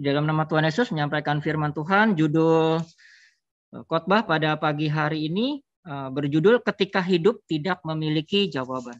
dalam nama Tuhan Yesus menyampaikan firman Tuhan judul eh, khotbah pada pagi hari ini eh, berjudul ketika hidup tidak memiliki jawaban.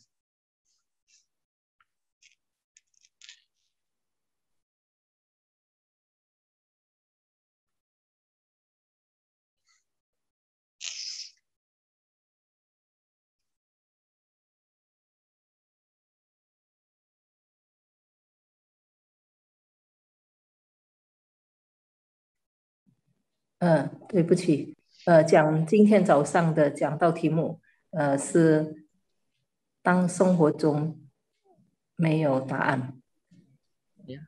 嗯、呃，对不起，呃，讲今天早上的讲到题目，呃，是当生活中没有答案。Ya.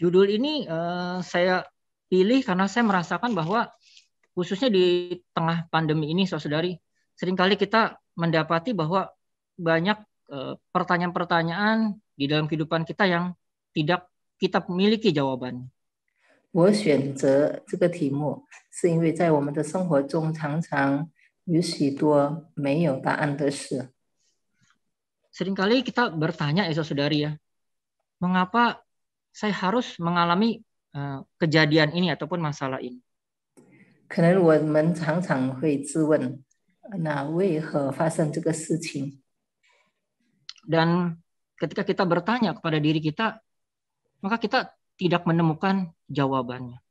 Judul ini uh, saya pilih karena saya merasakan bahwa khususnya di tengah pandemi ini, saudari, seringkali kita mendapati bahwa banyak eh, pertanyaan-pertanyaan uh, di dalam kehidupan kita yang tidak kita miliki jawabannya. 我选择这个题目，是因为在我们的生活中常常有许多没有答案的事。Seringkali kita bertanya, ya saudari ya, mengapa saya harus mengalami eh, kejadian ini ataupun masalah ini? 可能我们常常会自问，那为何发生这个事情？Dan ketika kita bertanya kepada diri kita, maka kita tidak menemukan jawabannya.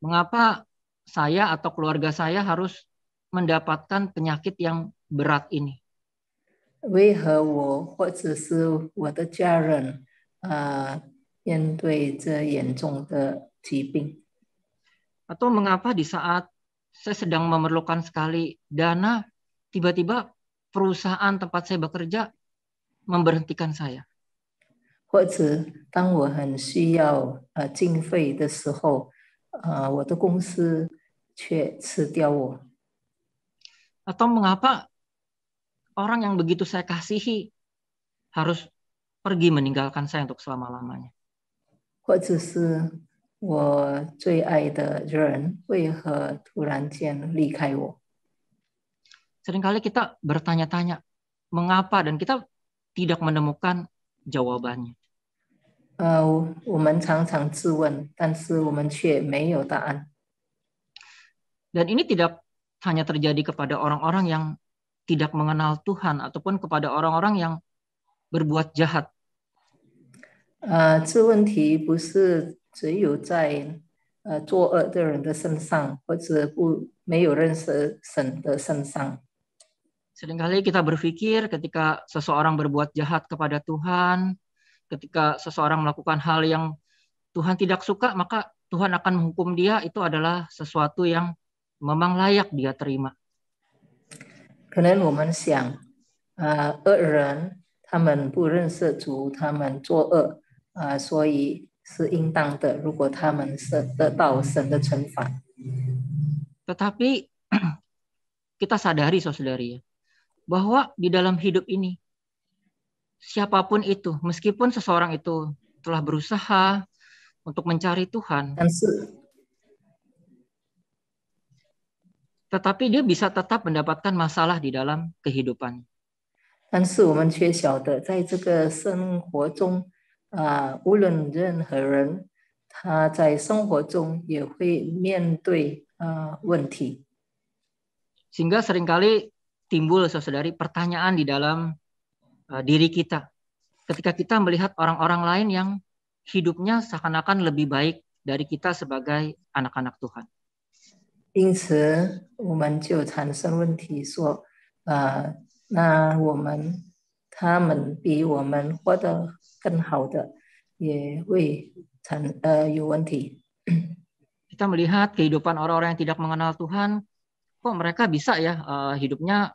mengapa saya atau keluarga saya harus mendapatkan penyakit yang berat ini? atau mengapa di saat saya sedang memerlukan sekali dana, tiba-tiba perusahaan tempat saya bekerja memberhentikan saya. Atau mengapa orang yang begitu saya kasihi harus pergi meninggalkan saya untuk selama lamanya? 或者是我最爱的人为何突然间离开我？seringkali kita bertanya-tanya mengapa dan kita tidak menemukan jawabannya. Uh, dan ini tidak hanya terjadi kepada orang-orang yang tidak mengenal Tuhan ataupun kepada orang-orang yang berbuat jahat. Uh, 这问题不是只有在呃作恶的人的身上，或者不没有认识神的身上。Seringkali kita berpikir ketika seseorang berbuat jahat kepada Tuhan, ketika seseorang melakukan hal yang Tuhan tidak suka, maka Tuhan akan menghukum dia itu adalah sesuatu yang memang layak dia terima. tetapi kita sadari saudari ya, bahwa di dalam hidup ini siapapun itu, meskipun seseorang itu telah berusaha untuk mencari Tuhan, tetapi dia bisa tetap mendapatkan masalah di dalam kehidupan. sehingga seringkali timbul saudari pertanyaan di dalam uh, diri kita ketika kita melihat orang-orang lain yang hidupnya seakan-akan lebih baik dari kita sebagai anak-anak Tuhan. Kita melihat kehidupan orang-orang yang tidak mengenal Tuhan, kok mereka bisa ya eh, hidupnya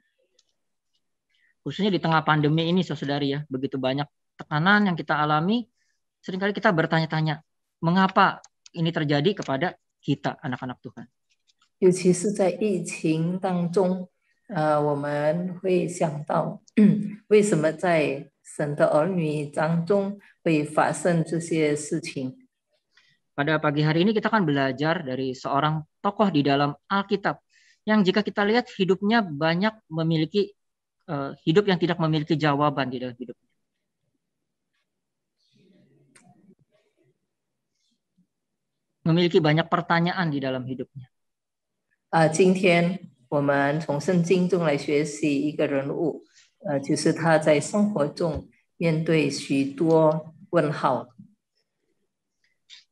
khususnya di tengah pandemi ini saudari ya begitu banyak tekanan yang kita alami seringkali kita bertanya-tanya mengapa ini terjadi kepada kita anak-anak Tuhan. pada pagi hari ini kita akan belajar dari seorang tokoh di dalam Alkitab yang jika kita lihat hidupnya banyak memiliki uh, hidup yang tidak memiliki jawaban di dalam hidup. Memiliki banyak pertanyaan di dalam hidupnya. Uh,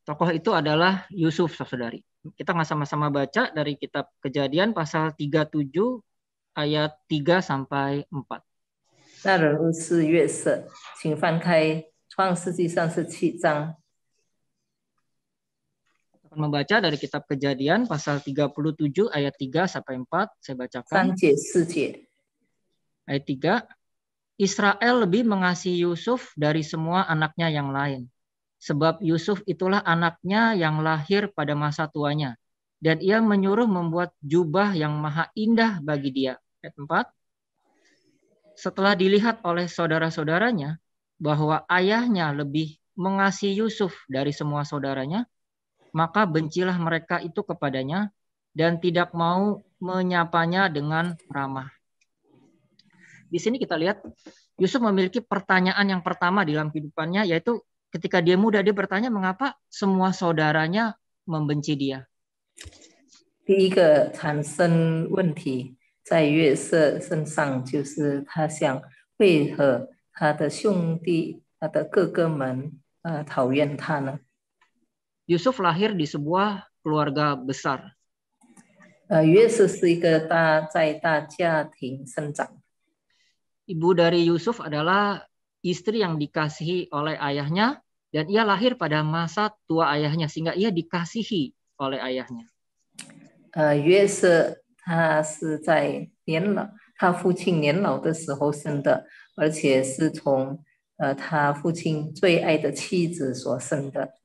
Tokoh itu adalah Yusuf, saudari. Kita sama-sama baca dari kitab Kejadian pasal 37 ayat 3 sampai 4. Akan membaca dari kitab Kejadian pasal 37 ayat 3 sampai 4 saya bacakan. ayat 3 Israel lebih mengasihi Yusuf dari semua anaknya yang lain sebab Yusuf itulah anaknya yang lahir pada masa tuanya dan ia menyuruh membuat jubah yang maha indah bagi dia Ayat 4. Setelah dilihat oleh saudara-saudaranya bahwa ayahnya lebih mengasihi Yusuf dari semua saudaranya, maka bencilah mereka itu kepadanya dan tidak mau menyapanya dengan ramah. Di sini kita lihat Yusuf memiliki pertanyaan yang pertama dalam kehidupannya yaitu ketika dia muda dia bertanya mengapa semua saudaranya membenci dia. 第一个产生问题 Yusuf lahir di sebuah keluarga besar. 呃，约瑟是一个大在大家庭生长。Ibu dari Yusuf adalah istri yang dikasihi oleh ayahnya dan ia lahir pada masa tua ayahnya sehingga ia dikasihi oleh ayahnya. Uh, 他是在年老，他父亲年老的时候生的，而且是从呃他父亲最爱的妻子所生的。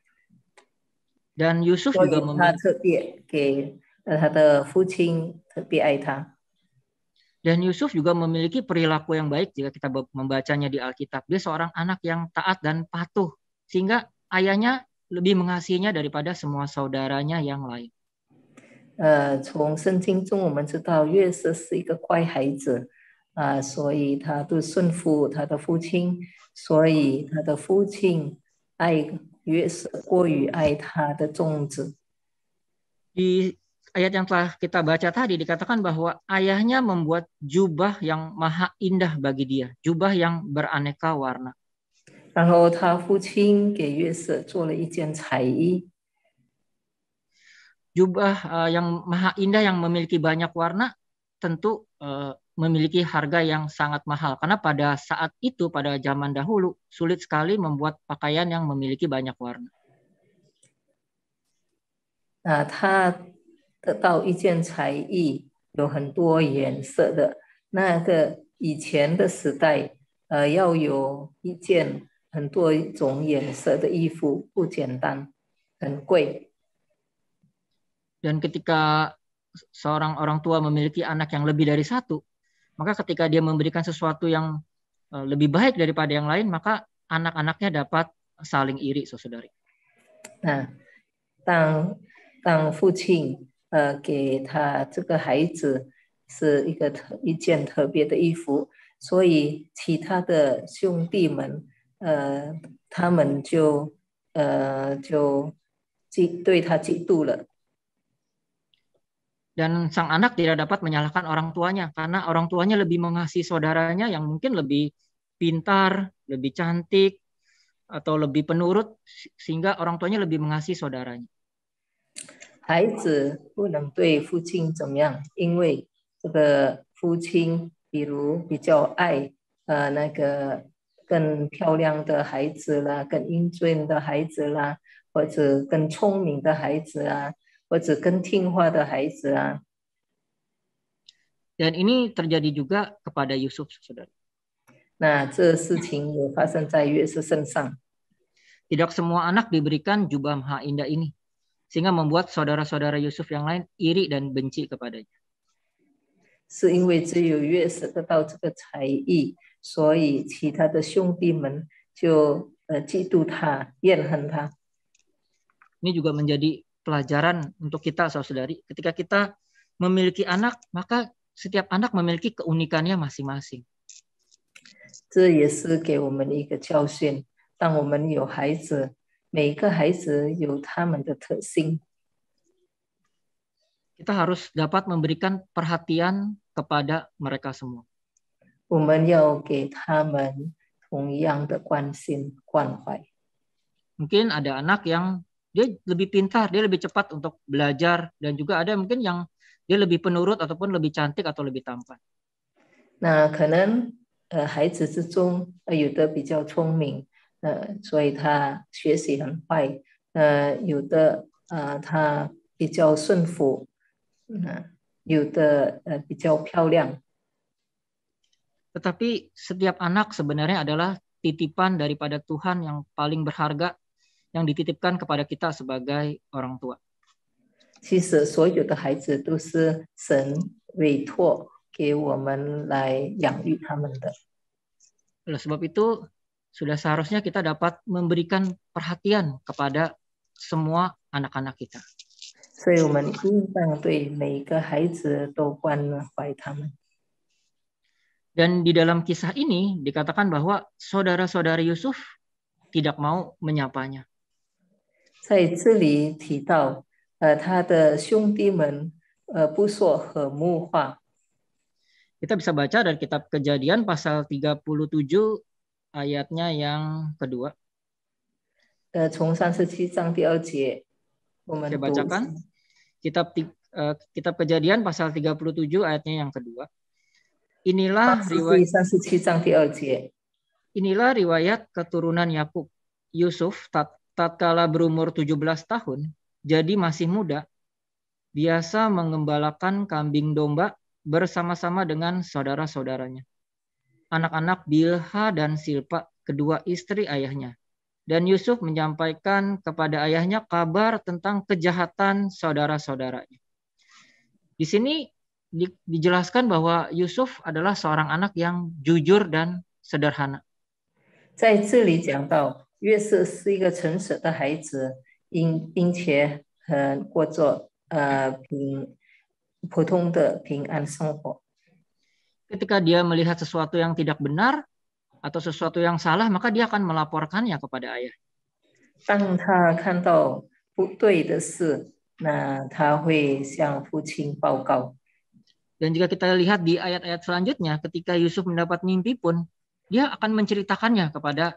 Dan Yusuf juga memiliki. 他特别给呃他的父亲特别爱他。Dan Yusuf juga memiliki perilaku yang baik jika kita membacanya di Alkitab. Dia seorang anak yang taat dan patuh, sehingga ayahnya lebih mengasihinya daripada semua saudaranya yang lain. 呃，从圣经中我们知道约瑟是一个乖孩子啊、呃，所以他都顺服他的父亲，所以他的父亲爱约瑟过于爱他的种子。Di ayat yang telah kita baca tadi dikatakan bahwa ayahnya membuat jubah yang maha indah bagi dia, jubah yang beraneka warna. 然后他父亲给约瑟做了一件彩衣。jubah uh, yang maha indah yang memiliki banyak warna tentu uh, memiliki harga yang sangat mahal karena pada saat itu pada zaman dahulu sulit sekali membuat pakaian yang memiliki banyak warna. Nah, dan ketika seorang orang tua memiliki anak yang lebih dari satu, maka ketika dia memberikan sesuatu yang e, lebih baik daripada yang lain, maka anak-anaknya dapat saling iri, saudari. Nah, tang tang fucing, dan sang anak tidak dapat menyalahkan orang tuanya karena orang tuanya lebih mengasihi saudaranya yang mungkin lebih pintar, lebih cantik atau lebih penurut sehingga orang tuanya lebih mengasihi saudaranya. 孩子不能对父亲怎么样，因为这个父亲，比如比较爱呃那个更漂亮的孩子啦，更英俊的孩子啦，或者更聪明的孩子啊，或者更听话的孩子啊。Dan ini terjadi juga kepada Yusuf, saudara. Nah, Tidak semua anak diberikan jubah maha indah ini, sehingga membuat saudara-saudara Yusuf yang lain iri dan benci kepadanya. 是因为只有约瑟得到这个才艺，所以其他的兄弟们就呃嫉妒他、怨恨他。Ini juga menjadi pelajaran untuk kita saudari. Ketika kita memiliki anak, maka setiap anak memiliki keunikannya masing-masing. Kita harus dapat memberikan perhatian kepada mereka semua. Mungkin ada anak yang dia lebih pintar, dia lebih cepat untuk belajar dan juga ada mungkin yang dia lebih penurut ataupun lebih cantik atau lebih tampan. Nah, karena Tetapi setiap anak sebenarnya adalah titipan daripada Tuhan yang paling berharga yang dititipkan kepada kita sebagai orang tua. 其实所有的孩子都是神委托给我们来养育他们的。Oleh sebab itu, sudah seharusnya kita dapat memberikan perhatian kepada semua anak-anak kita. Dan di dalam kisah ini dikatakan bahwa saudara-saudara Yusuf tidak mau menyapanya. 在这里提到，呃，他的兄弟们，呃，不说和睦话。Kita bisa baca dari kitab Kejadian pasal 37 ayatnya yang kedua. 呃，从三十七章第二节，我们 Saya bacakan kitab uh, kitab Kejadian pasal 37 ayatnya yang kedua. Inilah riwayat Inilah riwayat keturunan Yakub. Yusuf tat tatkala berumur 17 tahun, jadi masih muda, biasa mengembalakan kambing domba bersama-sama dengan saudara-saudaranya. Anak-anak Bilha dan Silpa, kedua istri ayahnya. Dan Yusuf menyampaikan kepada ayahnya kabar tentang kejahatan saudara-saudaranya. Di sini dijelaskan bahwa Yusuf adalah seorang anak yang jujur dan sederhana. 在这里讲到约瑟是一个诚实的孩子，并并且很过着呃平普通的平安生活。Ketika dia melihat sesuatu yang tidak benar atau sesuatu yang salah, maka dia akan melaporkannya kepada ayah. 当他看到不对的事，那他会向父亲报告。Dan jika kita lihat di ayat-ayat selanjutnya, ketika Yusuf mendapat mimpi pun, dia akan menceritakannya kepada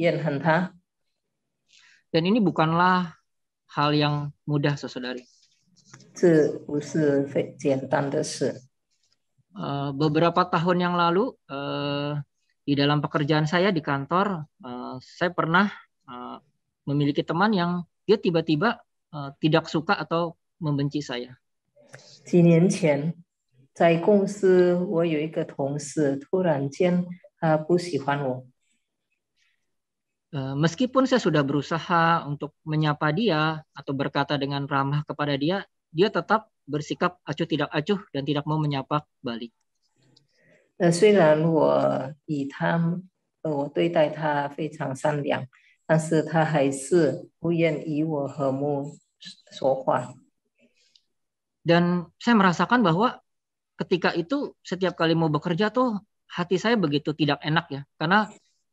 Yen Dan ini bukanlah hal yang mudah, saudari. Eh, beberapa tahun yang lalu eh, di dalam pekerjaan saya di kantor, eh, saya pernah memiliki teman yang dia tiba-tiba tidak suka atau membenci saya. 几年前，在公司，我有一个同事突然间他不喜欢我。Eh, meskipun saya sudah berusaha untuk menyapa dia atau berkata dengan ramah kepada dia, dia tetap bersikap acuh tidak acuh dan tidak mau menyapa balik. Dan saya merasakan bahwa ketika itu setiap kali mau bekerja tuh hati saya begitu tidak enak ya, karena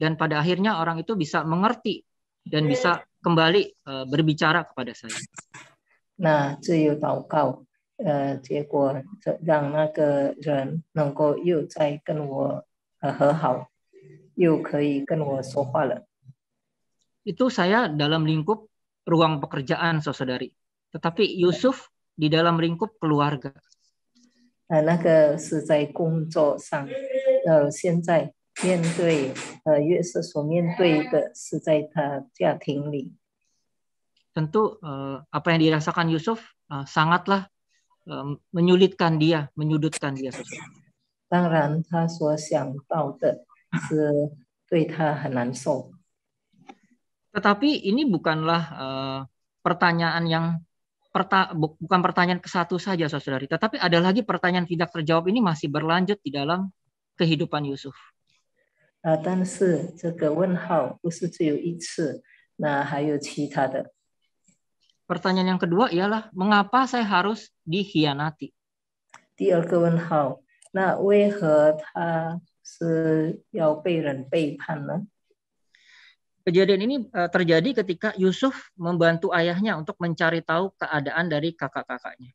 dan pada akhirnya orang itu bisa mengerti dan bisa kembali eh, berbicara kepada saya. Nah, tahu eh, itu saya dalam lingkup ruang pekerjaan, saudari. Tetapi Yusuf di dalam lingkup keluarga. 呃，那个是在工作上，呃，现在 nah, 面对呃约瑟所面对的是在他家庭里。Tentu uh, apa yang dirasakan Yusuf uh, sangatlah uh, menyulitkan dia, menyudutkan dia. Tetapi ini bukanlah uh, pertanyaan yang perta bukan pertanyaan ke satu saja, saudari. Tetapi ada lagi pertanyaan tidak terjawab ini masih berlanjut di dalam kehidupan Yusuf. 啊，但是这个问号不是只有一次，那还有其他的。Pertanyaan yang kedua ialah mengapa saya harus dikhianati? kejadian ini e, terjadi ketika Yusuf membantu ayahnya untuk mencari tahu keadaan dari kakak-kakaknya.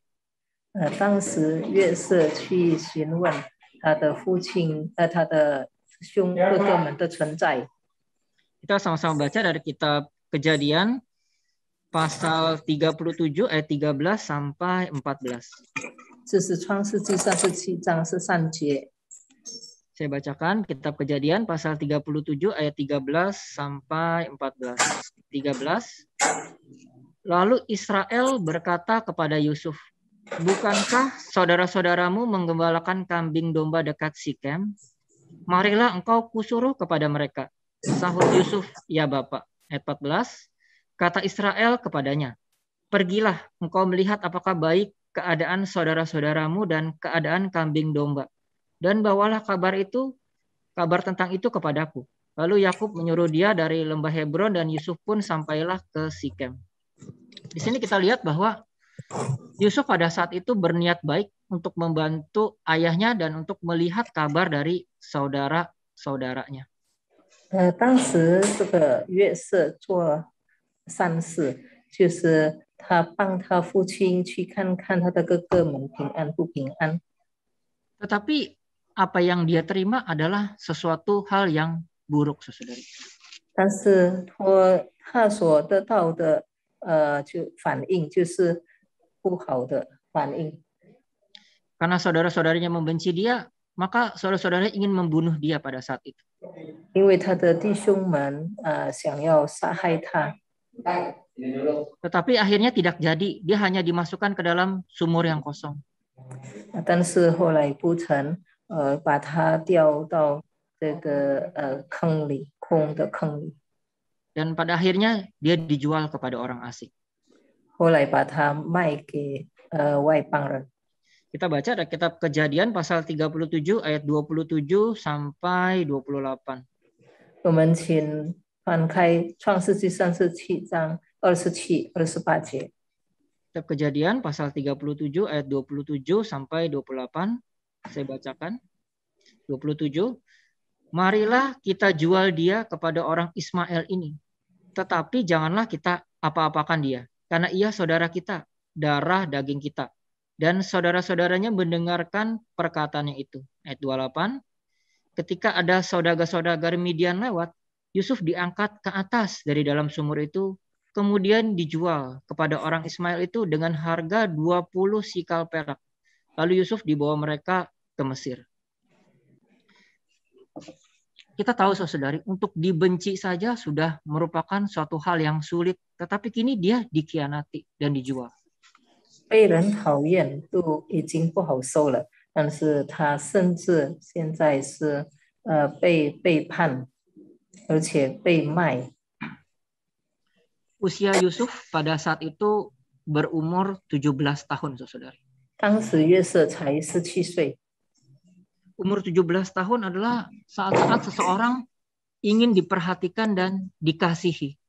呃，当时约瑟去询问他的父亲，呃，他的兄哥哥们的存在。Kita ya, sama-sama baca dari kitab Kejadian pasal 37 ayat 13 sampai 14. 这是创世纪三十七章是三节。Saya bacakan kitab Kejadian pasal 37 ayat 13 sampai 14. 13 Lalu Israel berkata kepada Yusuf, Bukankah saudara-saudaramu menggembalakan kambing domba dekat Sikem? marilah engkau kusuruh kepada mereka. Sahut Yusuf, ya Bapak. Ayat 14, kata Israel kepadanya, pergilah engkau melihat apakah baik keadaan saudara-saudaramu dan keadaan kambing domba. Dan bawalah kabar itu, kabar tentang itu kepadaku. Lalu Yakub menyuruh dia dari lembah Hebron dan Yusuf pun sampailah ke Sikem. Di sini kita lihat bahwa Yusuf pada saat itu berniat baik untuk membantu ayahnya dan untuk melihat kabar dari saudara saudaranya. Tetapi apa yang dia terima adalah sesuatu hal yang buruk, saudari. 但是我他所得到的呃，就反应就是不好的反应。Karena saudara-saudaranya membenci dia, maka saudara saudaranya ingin membunuh dia pada saat itu. Tetapi akhirnya tidak jadi, dia hanya dimasukkan ke dalam sumur yang kosong. Dan pada akhirnya dia dijual kepada orang asing. 后来把他卖给呃外邦人。kita baca ada kitab Kejadian pasal 37 ayat 27 sampai 28. 我们请翻开创世纪三十七章二十七、二十八节。Kitab Kejadian pasal 37 ayat 27 sampai 28. Saya bacakan. 27. Marilah kita jual dia kepada orang Ismail ini. Tetapi janganlah kita apa-apakan dia, karena ia saudara kita, darah daging kita dan saudara-saudaranya mendengarkan perkataannya itu. Ayat 28, ketika ada saudagar-saudagar Midian lewat, Yusuf diangkat ke atas dari dalam sumur itu, kemudian dijual kepada orang Ismail itu dengan harga 20 sikal perak. Lalu Yusuf dibawa mereka ke Mesir. Kita tahu saudari, untuk dibenci saja sudah merupakan suatu hal yang sulit, tetapi kini dia dikianati dan dijual. 被人讨厌都已经不好受了，但是他甚至现在是呃被背叛，而且被卖。Usia Yusuf pada saat itu berumur 17 tahun, Yusuf 当时约瑟才十七岁。Umur 17 tahun adalah saat-saat seseorang ingin diperhatikan dan dikasihi.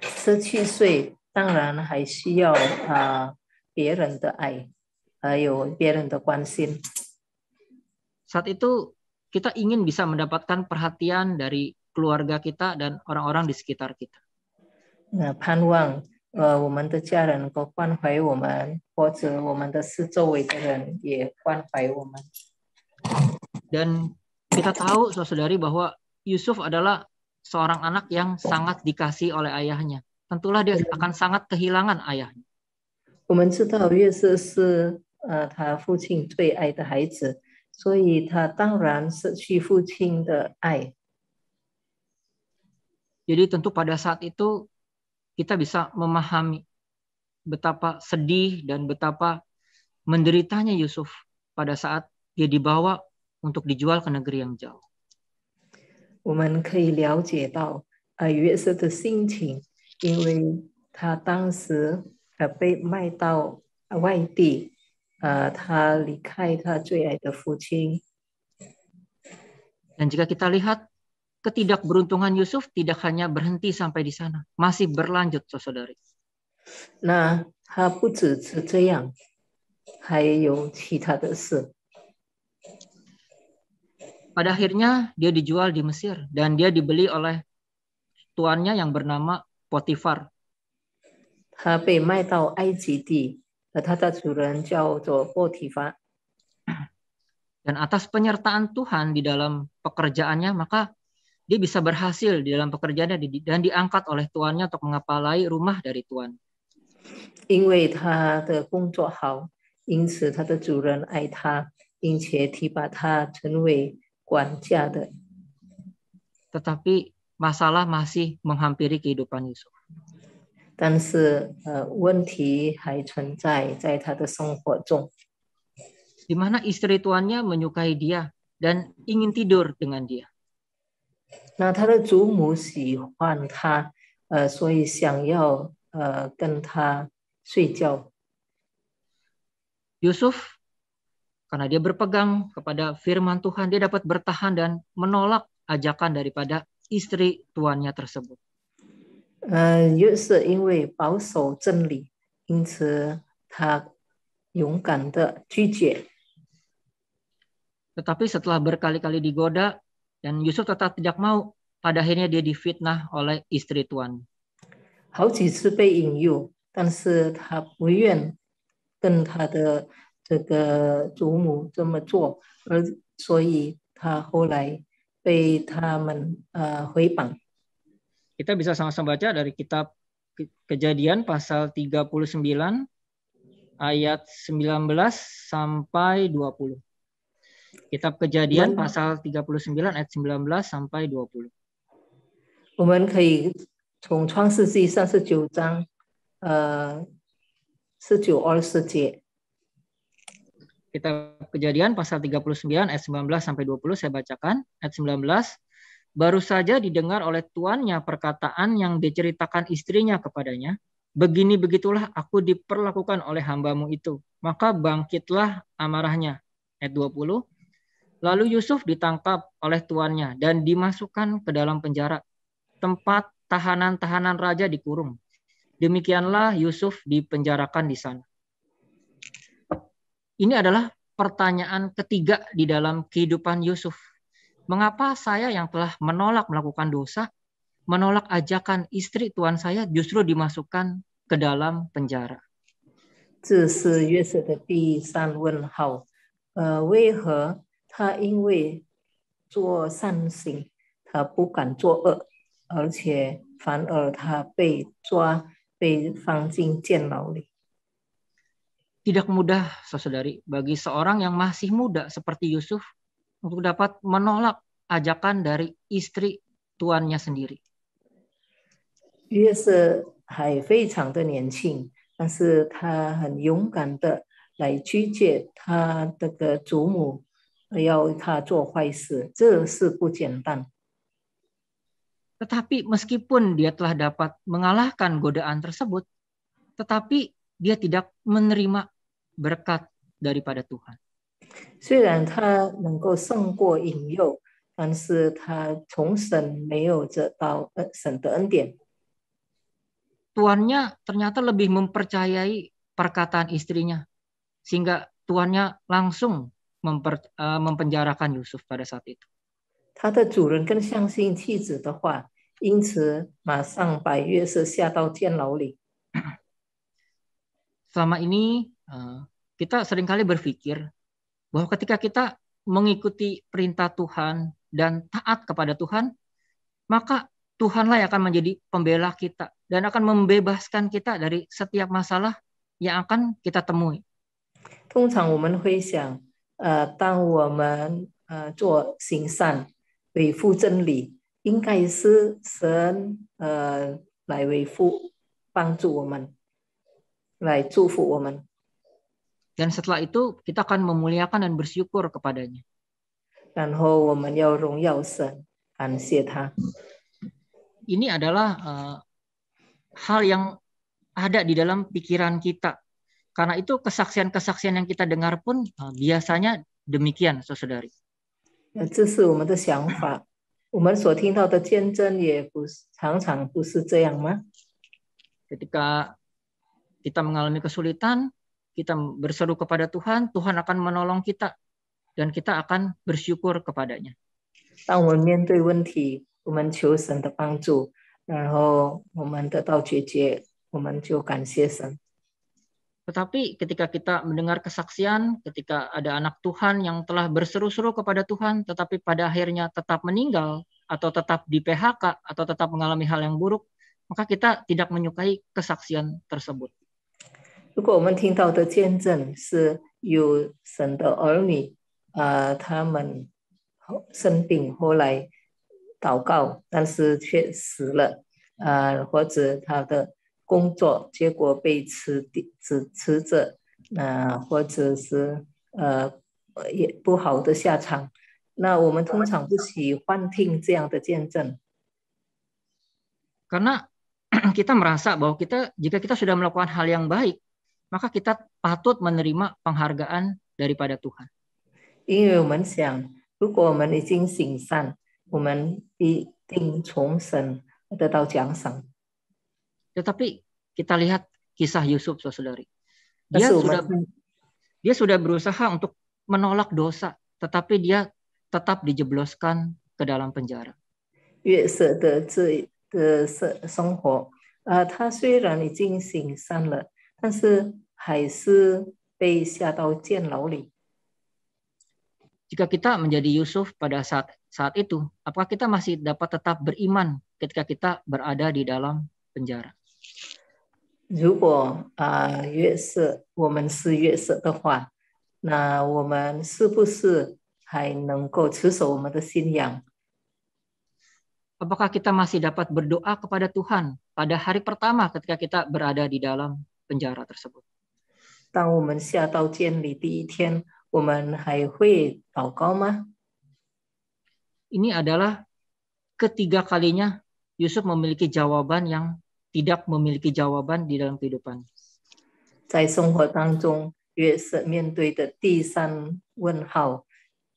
十七岁当然还需要啊。Uh, 别人的爱，还有别人的关心。Saat itu kita ingin bisa mendapatkan perhatian dari keluarga kita dan orang-orang di sekitar kita. Nah, 盼望呃我们的家人能够关怀我们，或者我们的四周围的人也关怀我们。Dan eh, kita tahu, saudari, bahwa Yusuf adalah seorang anak yang sangat dikasih oleh ayahnya. Tentulah dia iya. akan sangat kehilangan ayahnya. 我们知道约瑟是呃他父亲最爱的孩子，所以他当然失去父亲的爱。Jadi tentu pada saat itu kita bisa memahami betapa sedih dan betapa menderitanya Yusuf pada saat dia dibawa untuk dijual ke negeri yang jauh。呃被卖到外地，呃，他离开他最爱的父亲。Dan jika kita lihat ketidakberuntungan Yusuf tidak hanya berhenti sampai di sana, masih berlanjut, saudari. Nah, yang, Pada akhirnya dia dijual di Mesir dan dia dibeli oleh tuannya yang bernama Potifar, 他被卖到埃及地，而他的主人叫做波提法。Dan atas penyertaan Tuhan di dalam pekerjaannya, maka dia bisa berhasil di dalam pekerjaannya dan diangkat oleh tuannya untuk mengapalai rumah dari tuan. Tetapi masalah masih menghampiri kehidupan Yusuf. 但是呃问题还存在在他的生活中。Di mana istri tuannya menyukai dia dan ingin tidur dengan dia. Nah, Yusuf, karena dia berpegang kepada firman Tuhan, dia dapat bertahan dan menolak ajakan daripada istri tuannya tersebut. Tetapi setelah berkali-kali digoda dan Yusuf tetap tidak mau, pada akhirnya dia difitnah oleh istri tuan. 好几次被引诱，但是他不愿跟他的这个祖母这么做，而所以他后来被他们呃回绑。kita bisa sama-sama baca dari kitab Kejadian pasal 39 ayat 19 sampai 20. Kitab Kejadian pasal 39 ayat 19 sampai 20. kita Kejadian pasal 39 ayat 19 sampai 20 saya bacakan. Ayat 19 Baru saja didengar oleh tuannya perkataan yang diceritakan istrinya kepadanya, begini begitulah aku diperlakukan oleh hambamu itu. Maka bangkitlah amarahnya. Ayat 20. Lalu Yusuf ditangkap oleh tuannya dan dimasukkan ke dalam penjara, tempat tahanan-tahanan raja dikurung. Demikianlah Yusuf dipenjarakan di sana. Ini adalah pertanyaan ketiga di dalam kehidupan Yusuf mengapa saya yang telah menolak melakukan dosa, menolak ajakan istri tuan saya justru dimasukkan ke dalam penjara. Tidak mudah, saudari, bagi seorang yang masih muda seperti Yusuf untuk dapat menolak ajakan dari istri tuannya sendiri. Tetapi meskipun dia telah dapat mengalahkan godaan tersebut, tetapi dia tidak menerima berkat daripada Tuhan. Tuannya. ternyata lebih mempercayai perkataan istrinya, sehingga tuannya langsung memper, uh, mempenjarakan Yusuf pada saat itu. 他的主人更相信妻子的话，因此马上把约瑟下到监牢里。Selama ini uh, kita seringkali berpikir bahwa ketika kita mengikuti perintah Tuhan dan taat kepada Tuhan, maka Tuhanlah yang akan menjadi pembela kita dan akan membebaskan kita dari setiap masalah yang akan kita temui. 通常我们会想，呃，当我们呃做行善、维护真理，应该是神呃来维护、帮助我们，来祝福我们。dan setelah itu kita akan memuliakan dan bersyukur kepadanya. Dan Ini adalah uh, hal yang ada di dalam pikiran kita. Karena itu kesaksian-kesaksian yang kita dengar pun uh, biasanya demikian, saudari. Ketika kita mengalami kesulitan, kita berseru kepada Tuhan, Tuhan akan menolong kita dan kita akan bersyukur kepadanya. Tetapi ketika kita mendengar kesaksian, ketika ada anak Tuhan yang telah berseru-seru kepada Tuhan, tetapi pada akhirnya tetap meninggal atau tetap di PHK atau tetap mengalami hal yang buruk, maka kita tidak menyukai kesaksian tersebut. 如果我们听到的见证是有神的儿女，啊，他们生病后来祷告，但是却死了，啊，或者他的工作结果被辞辞辞着，那或者是呃也不好的下场，那我们通常不喜欢听这样的见证。Karena kita merasa bahwa kita jika kita sudah melakukan hal yang baik。maka kita patut menerima penghargaan daripada Tuhan. Tetapi kita lihat kisah Yusuf, saudari. Dia sudah dia sudah berusaha untuk menolak dosa, tetapi dia tetap dijebloskan ke dalam penjara. 约瑟的这的生生活，啊、呃，他虽然已经行善了，但是 jika kita menjadi Yusuf pada saat saat itu, apakah kita masih dapat tetap beriman ketika kita berada di dalam penjara? apakah kita masih dapat berdoa kepada Tuhan pada hari pertama ketika kita berada di dalam penjara tersebut? 当我们下到监里第一天，我们还会祷告吗？Ini adalah ketiga kalinya Yusuf memiliki jawaban yang tidak memiliki jawaban di dalam kehidupan. 在生活当中，约瑟面对的第三问号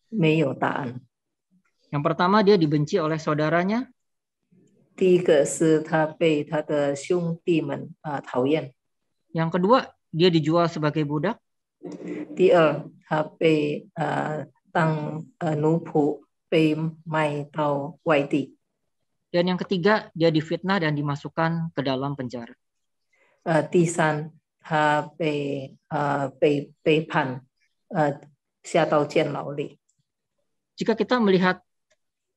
没有答案。Yang pertama dia dibenci oleh saudaranya. 第一个是他被他的兄弟们啊讨厌。Yang kedua dia dijual sebagai budak? Dan yang ketiga, dia difitnah dan dimasukkan ke dalam penjara. Uh, Jika kita melihat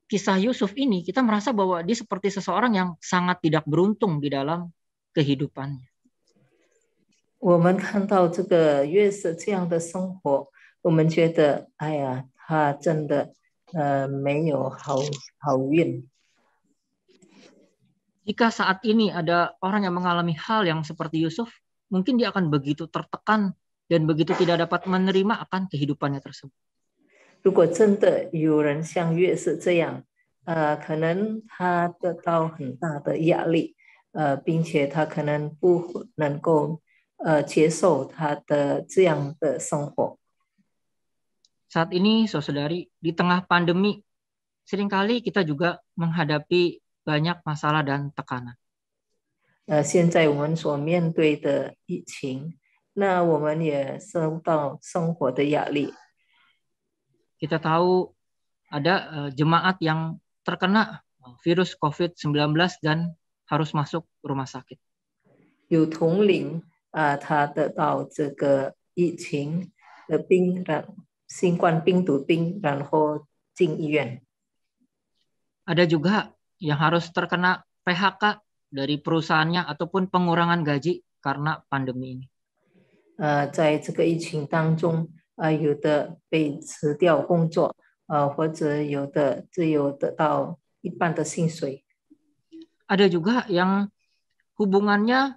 kisah Yusuf ini, kita merasa bahwa dia seperti seseorang yang sangat tidak beruntung di dalam kehidupannya. 我们看到这个月色这样的生活，我们觉得，哎呀，他真的，呃，没有好好运。Jika saat ini ada orang yang mengalami hal yang seperti Yusuf, mungkin dia akan begitu tertekan dan begitu tidak dapat menerima akan kehidupannya tersebut. Jika benar ada orang seperti Yusuf, mungkin dia akan mengalami tekanan yang besar dan tidak dapat 呃接受他的这样的生活。Saat ini, saudari, di tengah pandemi, seringkali kita juga menghadapi banyak masalah dan tekanan. 呃，现在我们所面对的疫情，那我们也受到生活的压力。Kita tahu ada eh, jemaat yang terkena virus COVID-19 dan harus masuk rumah sakit. 有同龄啊，他得到这个疫情的病，然新冠病毒病，然后进医院。Ada juga yang harus terkena PHK dari perusahaannya ataupun pengurangan gaji karena pandemi ini. Uh, 在这个疫情当中，啊、呃，有的被辞掉工作，呃，或者有的只有得到一半的薪水。Ada juga yang hubungannya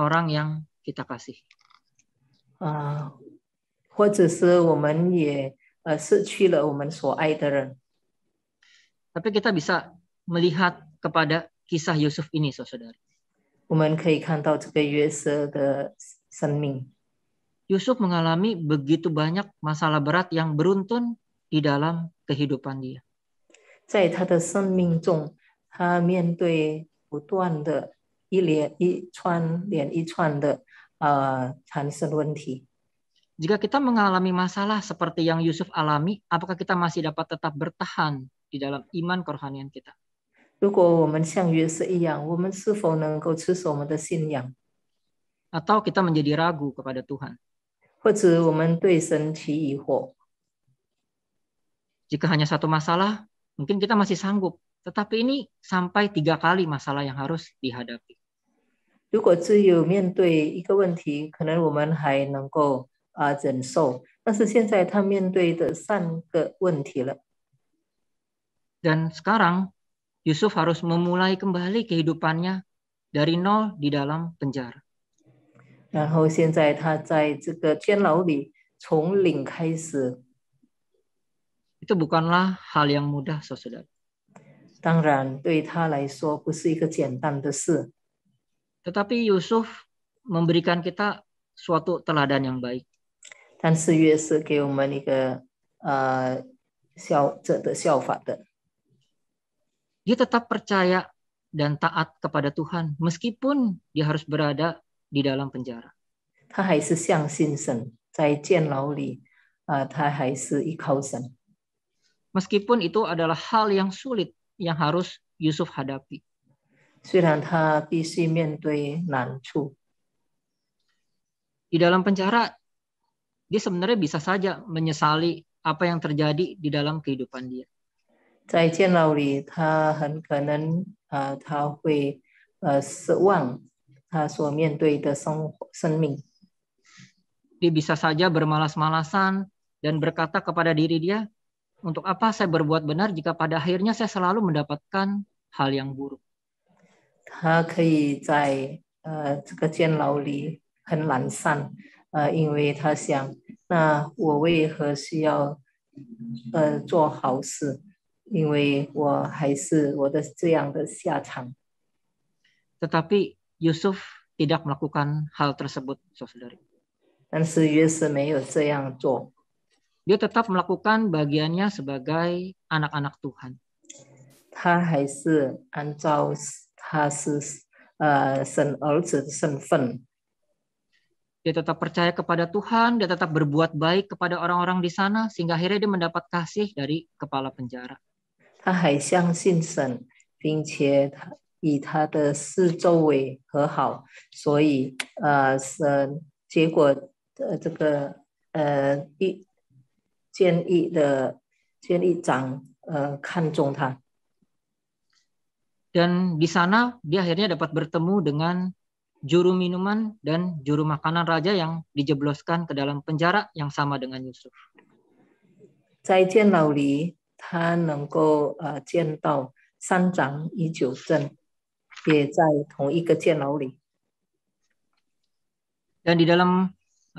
orang yang kita kasih. Uh, kita bisa melihat kepada kisah Yusuf ini, saudara. Yusuf mengalami begitu banyak masalah berat yang beruntun di dalam kehidupan dia. 在他的生命中，他面对不断的一连一串连一串的呃产生问题。Jika kita mengalami masalah seperti yang Yusuf alami, apakah kita masih dapat tetap bertahan di dalam iman kerohanian kita? Jika kita menjadi ragu kepada Tuhan? Jika hanya satu masalah, mungkin kita masih sanggup. Tetapi ini sampai tiga kali masalah yang harus dihadapi. 如果只有面对一个问题，可能我们还能够啊忍受。但是现在他面对的三个问题了。Dan sekarang Yusuf harus memulai kembali kehidupannya dari nol di dalam penjara。然后现在他在这个监牢里从零开始。Itu bukanlah hal yang mudah, saudara。当然，对他来说不是一个简单的事。Tetapi Yusuf memberikan kita suatu teladan yang baik. Dan uh, Dia tetap percaya dan taat kepada Tuhan meskipun dia harus berada di dalam penjara. Uh, meskipun itu adalah hal yang sulit yang harus Yusuf hadapi. Di dalam penjara, dia sebenarnya bisa saja menyesali apa yang terjadi di dalam kehidupan dia. dia bisa saja bermalas-malasan dan berkata kepada diri dia, untuk apa saya berbuat benar jika pada akhirnya saya selalu mendapatkan hal yang buruk. 他可以在呃这个监牢里很懒散，呃，因为他想，那我为何需要呃做好事？因为我还是我的这样的下场。Tetapi Yusuf tidak melakukan hal tersebut, saudari. Dia tetap melakukan bagiannya sebagai anak-anak Tuhan. 按照 Hasus eh, Dia tetap percaya kepada Tuhan, dia tetap berbuat baik kepada orang-orang di sana sehingga akhirnya dia mendapat kasih dari kepala penjara. 他还相信神，并且他与他的四周围和好，所以呃，神结果呃这个呃一建议的建议长呃看中他。dan di sana dia akhirnya dapat bertemu dengan juru minuman dan juru makanan raja yang dijebloskan ke dalam penjara yang sama dengan Yusuf. dan di dalam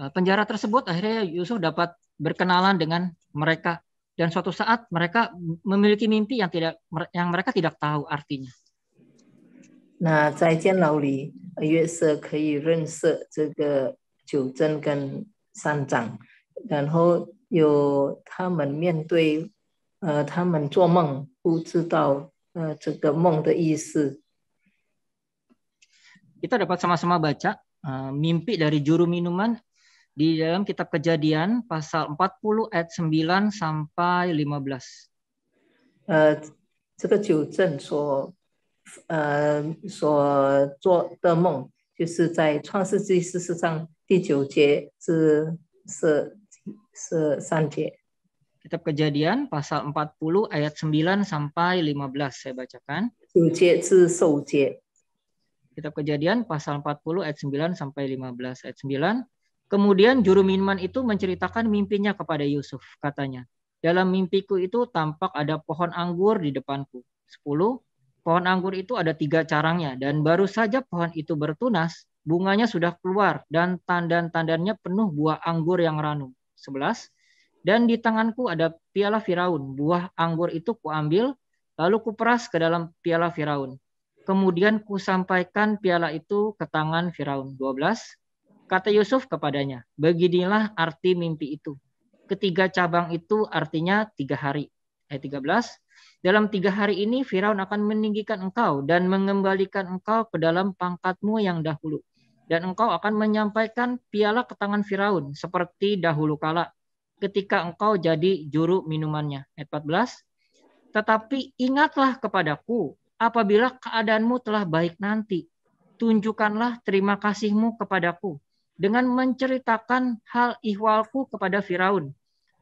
eh, penjara tersebut akhirnya Yusuf dapat berkenalan dengan mereka dan suatu saat mereka memiliki mimpi yang tidak yang mereka tidak tahu artinya. Nah, Kita dapat sama-sama baca uh, mimpi dari juru minuman di dalam kitab Kejadian pasal 40 ayat 9 sampai 15. Uh, kitab Kejadian pasal 40 ayat 9 sampai 15 saya bacakan. Kitab Kejadian pasal 40 ayat 9 sampai 15 ayat 9. Kemudian juru minuman itu menceritakan mimpinya kepada Yusuf, katanya. Dalam mimpiku itu tampak ada pohon anggur di depanku. 10. Pohon anggur itu ada tiga carangnya, dan baru saja pohon itu bertunas, bunganya sudah keluar, dan tandan-tandannya penuh buah anggur yang ranu 11. Dan di tanganku ada piala Firaun. Buah anggur itu kuambil, lalu kuperas ke dalam piala Firaun. Kemudian ku sampaikan piala itu ke tangan Firaun. 12. Kata Yusuf kepadanya, beginilah arti mimpi itu. Ketiga cabang itu artinya tiga hari. Ayat 13, dalam tiga hari ini Firaun akan meninggikan engkau dan mengembalikan engkau ke dalam pangkatmu yang dahulu. Dan engkau akan menyampaikan piala ke tangan Firaun seperti dahulu kala ketika engkau jadi juru minumannya. Ayat 14, tetapi ingatlah kepadaku apabila keadaanmu telah baik nanti. Tunjukkanlah terima kasihmu kepadaku dengan menceritakan hal ihwalku kepada Firaun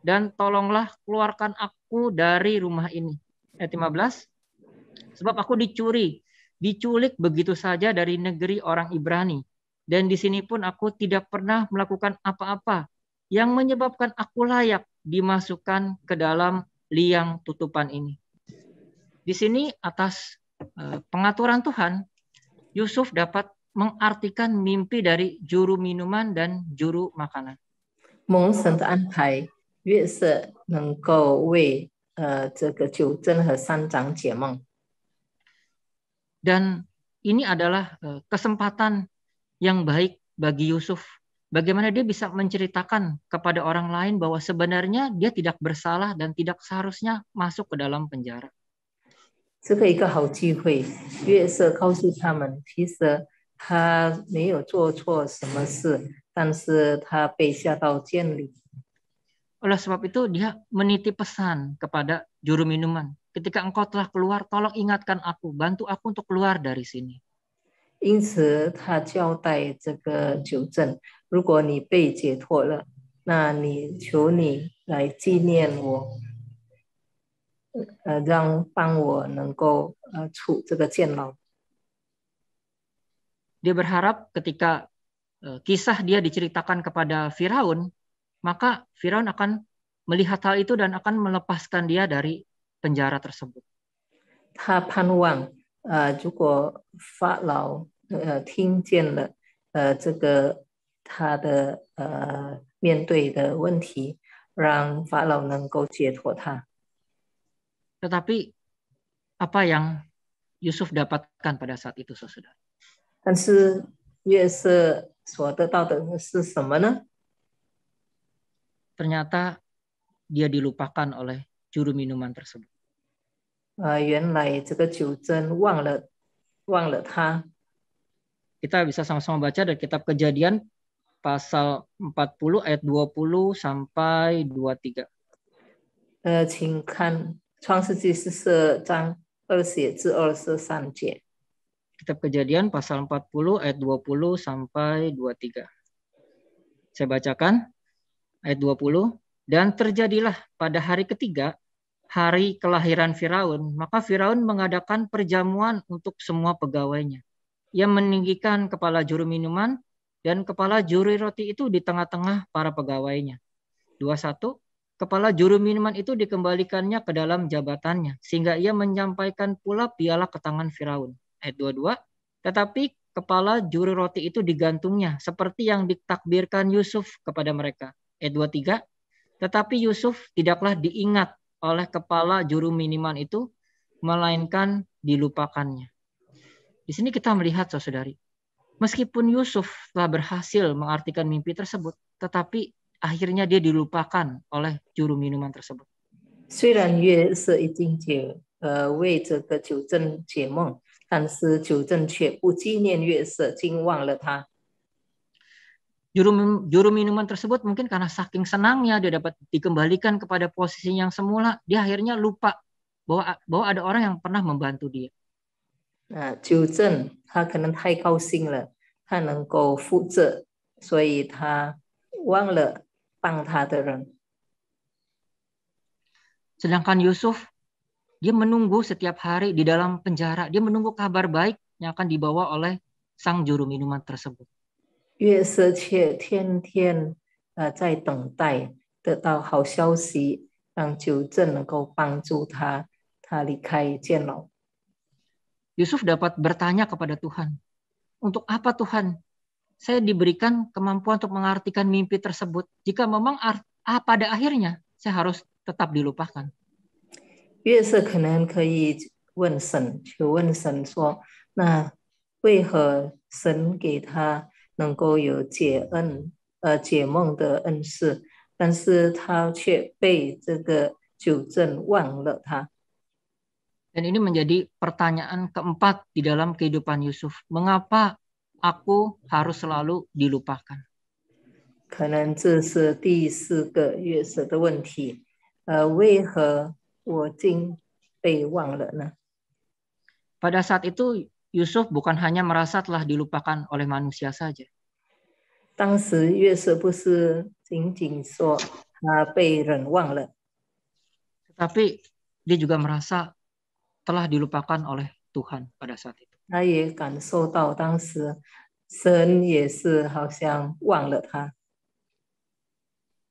dan tolonglah keluarkan aku dari rumah ini. Ayat 15. Sebab aku dicuri, diculik begitu saja dari negeri orang Ibrani dan di sini pun aku tidak pernah melakukan apa-apa yang menyebabkan aku layak dimasukkan ke dalam liang tutupan ini. Di sini atas eh, pengaturan Tuhan Yusuf dapat mengartikan mimpi dari juru minuman dan juru makanan. Uh, dan ini adalah uh, kesempatan yang baik bagi Yusuf. Bagaimana dia bisa menceritakan kepada orang lain bahwa sebenarnya dia tidak bersalah dan tidak seharusnya masuk ke dalam penjara. 这个一个好机会，约瑟告诉他们，其实他没有做错什么事，但是他被下到监里。Oleh sebab itu dia menitip pesan kepada juru minuman, ketika engkau telah keluar, tolong ingatkan aku, bantu aku untuk keluar dari sini. 因此，他交代这个纠正：如果你被解脱了，那你求你来纪念我，呃，让帮我能够呃出这个监牢。dia berharap ketika eh, kisah dia diceritakan kepada Firaun, maka Firaun akan melihat hal itu dan akan melepaskan dia dari penjara tersebut. tetapi apa yang Yusuf dapatkan pada saat itu, saudara? Ternyata dia dilupakan oleh juru minuman tersebut. kita bisa sama-sama baca dari kitab Kejadian pasal 40 ayat 20 sampai 23. 呃，请看《创世纪》十四章二十节至二十三节。Kitab Kejadian pasal 40 ayat 20 sampai 23. Saya bacakan ayat 20. Dan terjadilah pada hari ketiga, hari kelahiran Firaun, maka Firaun mengadakan perjamuan untuk semua pegawainya. Ia meninggikan kepala juru minuman dan kepala juri roti itu di tengah-tengah para pegawainya. 21. Kepala juru minuman itu dikembalikannya ke dalam jabatannya, sehingga ia menyampaikan pula piala ke tangan Firaun Eh, ayat 22, tetapi kepala juru roti itu digantungnya seperti yang ditakbirkan Yusuf kepada mereka. Ayat eh, 23, tetapi Yusuf tidaklah diingat oleh kepala juru minuman itu melainkan dilupakannya. Di sini kita melihat saudari, meskipun Yusuf telah berhasil mengartikan mimpi tersebut, tetapi akhirnya dia dilupakan oleh juru minuman tersebut. 但是求正却不纪念月色，竟忘了他。Juru, juru minuman tersebut mungkin karena saking senangnya dia dapat dikembalikan kepada posisi yang semula, dia akhirnya lupa bahwa bahwa ada orang yang pernah membantu dia. Sedangkan Yusuf dia menunggu setiap hari di dalam penjara, dia menunggu kabar baik yang akan dibawa oleh sang juru minuman tersebut. Yusuf dapat bertanya kepada Tuhan, untuk apa Tuhan? Saya diberikan kemampuan untuk mengartikan mimpi tersebut. Jika memang ah, pada akhirnya saya harus tetap dilupakan. Dan ini menjadi pertanyaan keempat di dalam kehidupan Yusuf. Mengapa aku harus selalu dilupakan? ini adalah pertanyaan keempat dilupakan? pada saat itu Yusuf bukan hanya merasa telah dilupakan oleh manusia saja. Tetapi dia juga merasa telah dilupakan oleh Tuhan pada saat itu.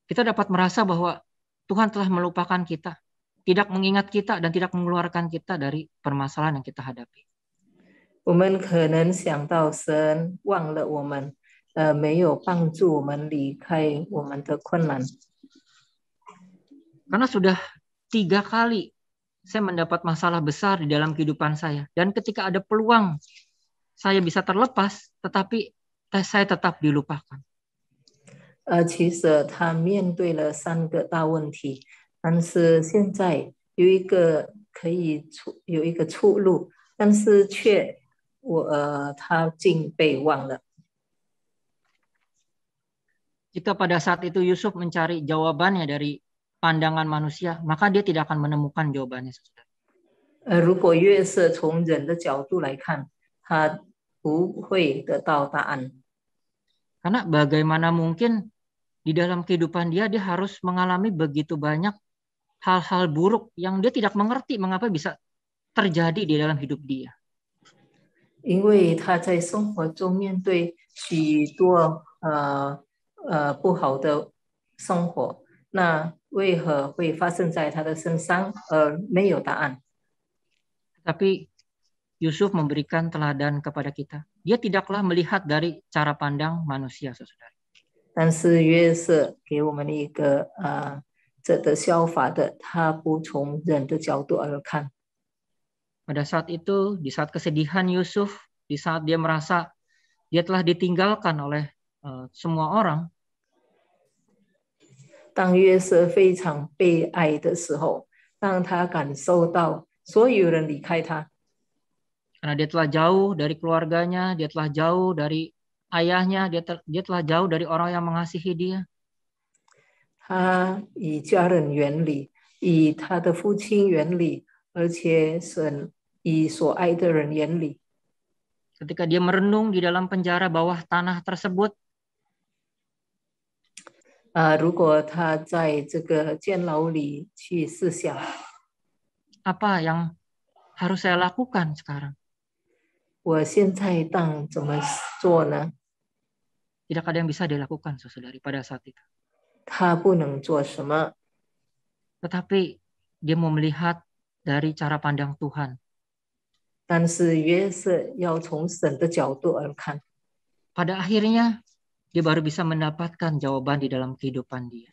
Kita dapat merasa bahwa Tuhan telah melupakan kita tidak mengingat kita dan tidak mengeluarkan kita dari permasalahan yang kita hadapi. Karena sudah tiga kali saya mendapat masalah besar di dalam kehidupan saya, dan ketika ada peluang saya bisa terlepas, tetapi saya tetap dilupakan. 呃，其实他面对了三个大问题，但是现在有一个可以出有一个出路，但是却我呃他竟被忘了。Jika pada saat itu Yusuf mencari jawabannya dari pandangan manusia, maka dia tidak akan menemukan jawabannya. 呃，如果越是从人的角度来看，他不会得到答案。Karena bagaimana mungkin di dalam kehidupan dia dia harus mengalami begitu banyak hal-hal buruk yang dia tidak mengerti mengapa bisa terjadi di dalam hidup dia. Tapi Yusuf memberikan teladan kepada kita. Dia tidaklah melihat dari cara pandang manusia, saudara. 但是约瑟给我们一个呃这得效法的，他不从人的角度而看。Pada saat itu, di saat kesedihan Yusuf, di saat dia merasa dia telah ditinggalkan oleh uh, semua orang. 当约瑟非常悲哀的时候，让他感受到所有人离开他。Karena dia telah jauh dari keluarganya, dia telah jauh dari ayahnya, dia, ter, dia telah jauh dari orang yang mengasihi dia. 他以家人原理，以他的父亲原理，而且神以所爱的人原理。Ketika dia merenung di dalam penjara bawah tanah tersebut, 啊、呃，如果他在这个监牢里去思想，apa yang harus saya lakukan sekarang？我现在当怎么做呢？Tidak ada yang bisa dilakukan, saudari, pada saat itu. 他不能做什么。Tetapi dia mau melihat dari cara pandang Tuhan. Pada akhirnya dia baru bisa mendapatkan jawaban di dalam kehidupan dia.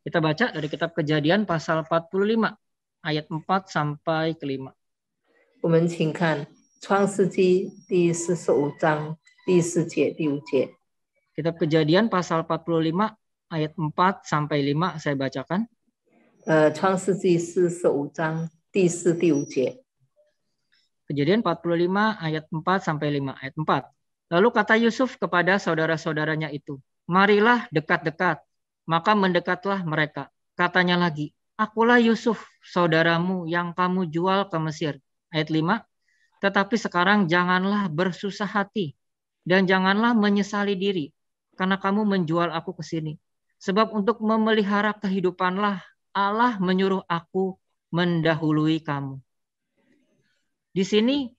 Kita baca dari kitab Kejadian pasal 45 ayat 4 sampai kelima. 我们请看《创世纪》第四十五章第四节、第五节。Kitab Kejadian pasal 45 ayat 4 sampai 5 saya bacakan. 呃，创世纪四十五章第四、第五节。Kejadian eh, 45 ayat 4 sampai 5 ayat 4. Lalu kata Yusuf kepada saudara-saudaranya itu, "Marilah dekat-dekat." Maka mendekatlah mereka. Katanya lagi, "Akulah Yusuf, saudaramu yang kamu jual ke Mesir." Ayat 5. Tetapi sekarang janganlah bersusah hati dan janganlah menyesali diri, karena kamu menjual aku ke sini. Sebab untuk memelihara kehidupanlah Allah menyuruh aku mendahului kamu. Di sini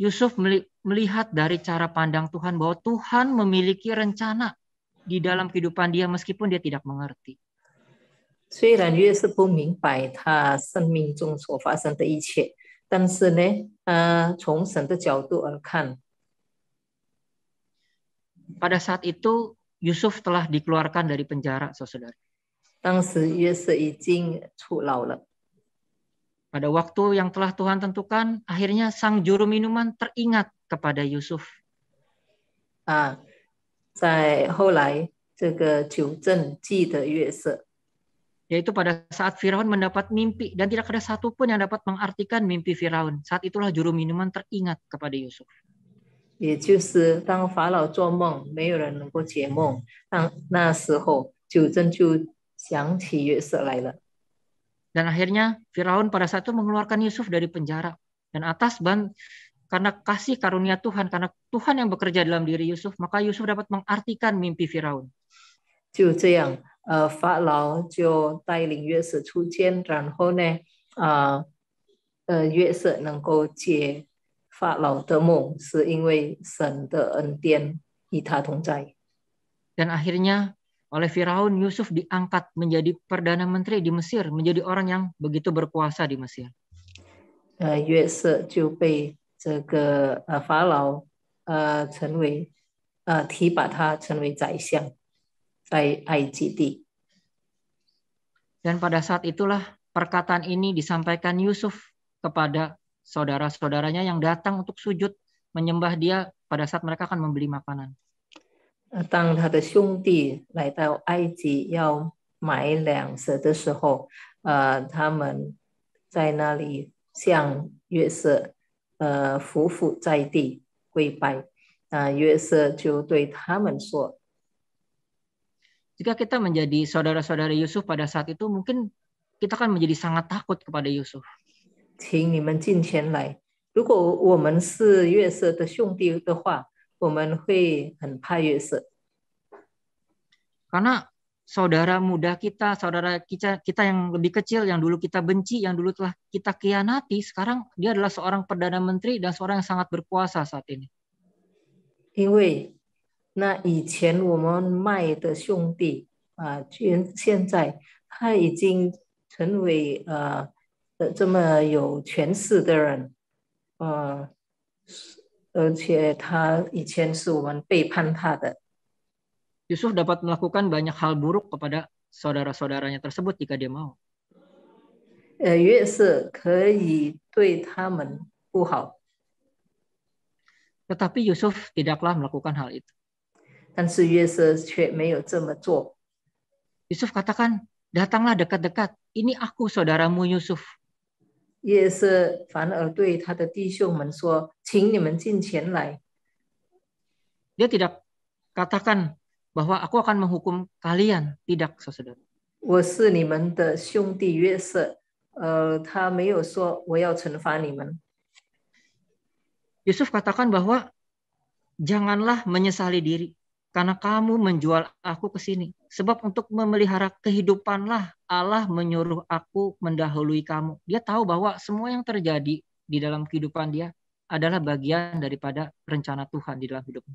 Yusuf melihat dari cara pandang Tuhan bahwa Tuhan memiliki rencana di dalam kehidupan dia meskipun dia tidak mengerti. 虽然约瑟不明白他生命中所发生的一切，但是呢，呃，从神的角度而看，pada saat itu Yusuf telah dikeluarkan dari penjara, saudara. Pada waktu yang telah Tuhan tentukan, akhirnya sang juru minuman teringat kepada Yusuf. Ah, Yaitu pada saat Firaun mendapat mimpi dan tidak ada satupun yang dapat mengartikan mimpi Firaun. Saat itulah juru minuman teringat kepada Yusuf. 也就是当法老做梦，没有人能够解梦，那那时候九真就想起约瑟来了。Dan akhirnya Firaun pada saat itu mengeluarkan Yusuf dari penjara dan atas ban karena kasih karunia Tuhan karena Tuhan yang bekerja dalam diri Yusuf maka Yusuf dapat mengartikan mimpi Firaun. 就这样，呃，法老就带领约瑟出监，然后呢，呃，呃，约瑟能够解法老的梦，是因为神的恩典与他同在。Dan akhirnya oleh Firaun Yusuf diangkat menjadi perdana menteri di Mesir, menjadi orang yang begitu berkuasa di Mesir. Uh, eh, eh, eh, Dan pada saat itulah perkataan ini disampaikan Yusuf kepada saudara-saudaranya yang datang untuk sujud menyembah dia pada saat mereka akan membeli makanan. Jika kita menjadi saudara-saudara Yusuf pada saat itu, mungkin kita akan menjadi sangat takut kepada Yusuf.” 请你们进前来。如果我们是月色的兄弟的话，我们会很怕月色。karena saudara muda kita, saudara kita, kita yang lebih kecil, yang dulu kita benci, yang dulu telah kita kianati, sekarang dia adalah seorang perdana menteri dan seorang yang sangat berkuasa saat ini. 因为那以前我们卖的兄弟啊，现现在他已经成为呃呃这么有权势的人，呃，而且他以前是我们背叛他的。Yusuf dapat melakukan banyak hal buruk kepada saudara-saudaranya tersebut jika dia mau. Tetapi Yusuf tidaklah melakukan hal itu. Yusuf katakan, datanglah dekat-dekat. Ini aku saudaramu Yusuf. 约瑟反而对他的弟兄们说：“请你们进前来。” Dia tidak katakan bahwa aku akan menghukum kalian, tidak, saudara. 我是你们的兄弟约瑟，呃，他没有说我要惩罚你们。Yusuf katakan bahwa janganlah menyesali diri karena kamu menjual aku ke sini. Sebab untuk memelihara kehidupanlah Allah menyuruh aku mendahului kamu. Dia tahu bahwa semua yang terjadi di dalam kehidupan dia adalah bagian daripada rencana Tuhan di dalam hidupnya.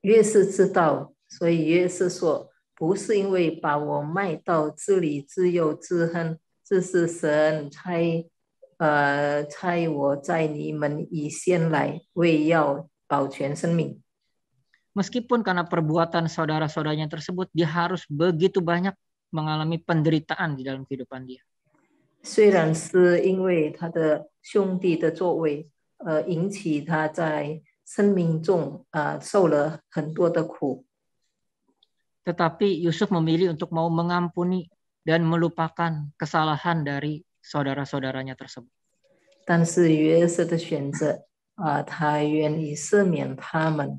Yesus tahu, jadi Yesus bukan karena 说，不是因为把我卖到自理、自由、自恨，这是神差，呃，差我在你们以先来，为要保全生命。meskipun karena perbuatan saudara-saudaranya tersebut, dia harus begitu banyak mengalami penderitaan di dalam kehidupan dia. 虽然是因为他的兄弟的作为，呃，引起他在生命中呃受了很多的苦。Tetapi Yusuf memilih untuk mau mengampuni dan melupakan kesalahan dari saudara-saudaranya tersebut. 但是约瑟的选择啊、呃，他愿意赦免他们。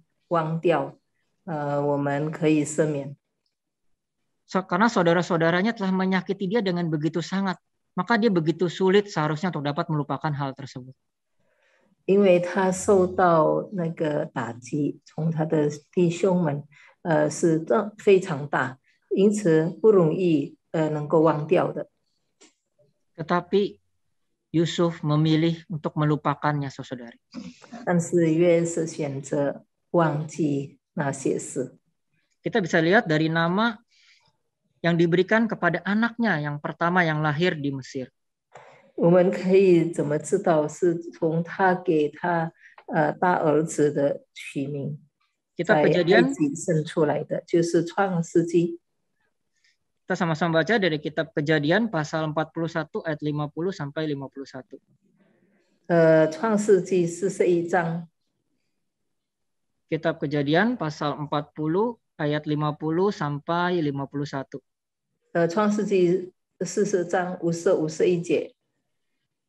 忘掉，呃，我们可以赦免。So, karena saudara-saudaranya telah menyakiti dia dengan begitu sangat, maka dia begitu sulit seharusnya untuk dapat melupakan hal tersebut. Tetapi Yusuf memilih untuk melupakannya, saudari. 但是约瑟选择 Wang Ji nah, Kita bisa lihat dari nama yang diberikan kepada anaknya yang pertama yang lahir di Mesir. Kita kejadian kita sama sama-sama baca dari kitab Kejadian pasal 41 ayat 50 sampai 51. 呃，创世纪四十一章 kitab Kejadian pasal 40 ayat 50 sampai 51.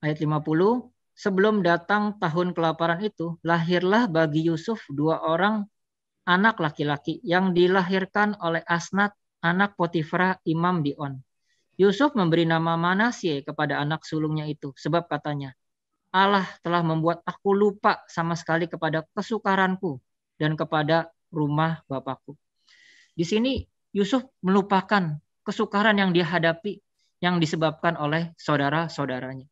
Ayat 50, sebelum datang tahun kelaparan itu, lahirlah bagi Yusuf dua orang anak laki-laki yang dilahirkan oleh Asnat, anak Potifra, imam Dion. Yusuf memberi nama Manasye kepada anak sulungnya itu, sebab katanya, Allah telah membuat aku lupa sama sekali kepada kesukaranku dan kepada rumah Bapakku. Di sini Yusuf melupakan kesukaran yang dihadapi yang disebabkan oleh saudara-saudaranya.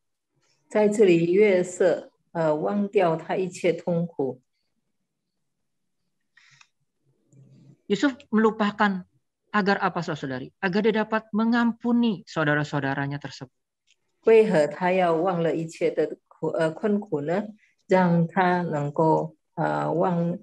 Yusuf melupakan agar apa saudari? Agar dia dapat mengampuni saudara-saudaranya tersebut. Kenapa dia 为何他要忘了一切的苦呃困苦呢？让他能够呃忘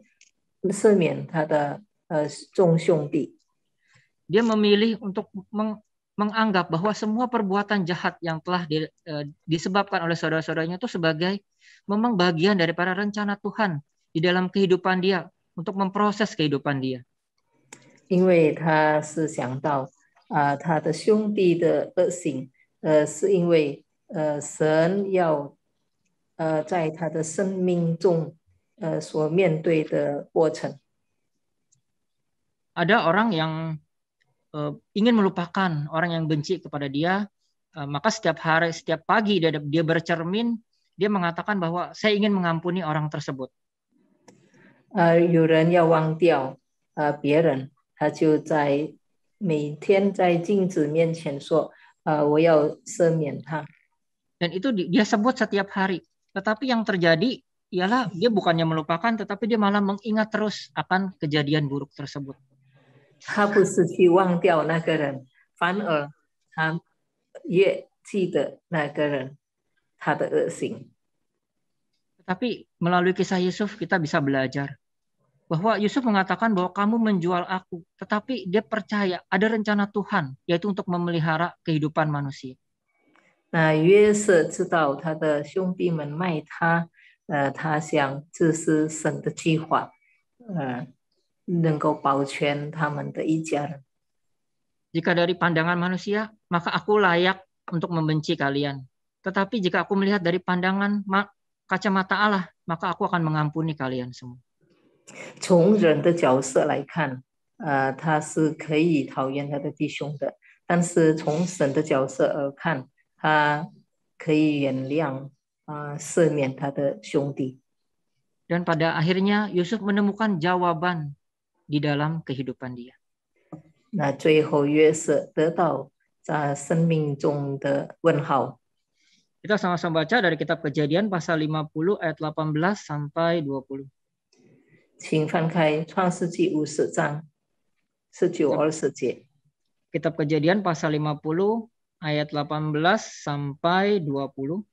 dia memilih untuk meng menganggap bahwa semua perbuatan jahat yang telah di, uh, disebabkan oleh saudara-saudaranya itu sebagai memang bagian dari para rencana Tuhan di dalam kehidupan dia untuk memproses kehidupan dia. Karena 因为他是想到啊、呃，他的兄弟的恶行，呃，是因为呃，神要呃，在他的生命中呃所面对的过程。Ada orang yang ingin melupakan orang yang benci kepada dia, maka setiap hari, setiap pagi dia, dia bercermin, dia mengatakan bahwa saya ingin mengampuni orang tersebut. Uh, itu dia sebut setiap hari. Tetapi yang terjadi ialah dia bukannya melupakan tetapi dia malah mengingat terus akan kejadian buruk tersebut. Tetapi melalui kisah Yusuf kita bisa belajar bahwa Yusuf mengatakan bahwa kamu menjual aku, tetapi dia percaya ada rencana Tuhan yaitu untuk memelihara kehidupan manusia. Yusuf tahu, Nah, 那约瑟知道他的兄弟们卖他，呃，他想这是神的计划，嗯，能够保全他们的一家人。jika dari pandangan manusia maka aku layak untuk membenci kalian, tetapi jika aku melihat dari pandangan kaca mata Allah maka aku akan mengampuni kalian semua。从人的角色来看，呃，他是可以讨厌他的弟兄的，但是从神的角色而看，他可以原谅。uh, 赦免他的兄弟。Dan pada akhirnya Yusuf menemukan jawaban di dalam kehidupan dia. Nah, 那最后约瑟得到在生命中的问号。Kita sama-sama baca dari kitab Kejadian pasal 50 ayat 18 sampai 20. 请翻开创世纪 Kejadian pasal 50 ayat 18 sampai 20.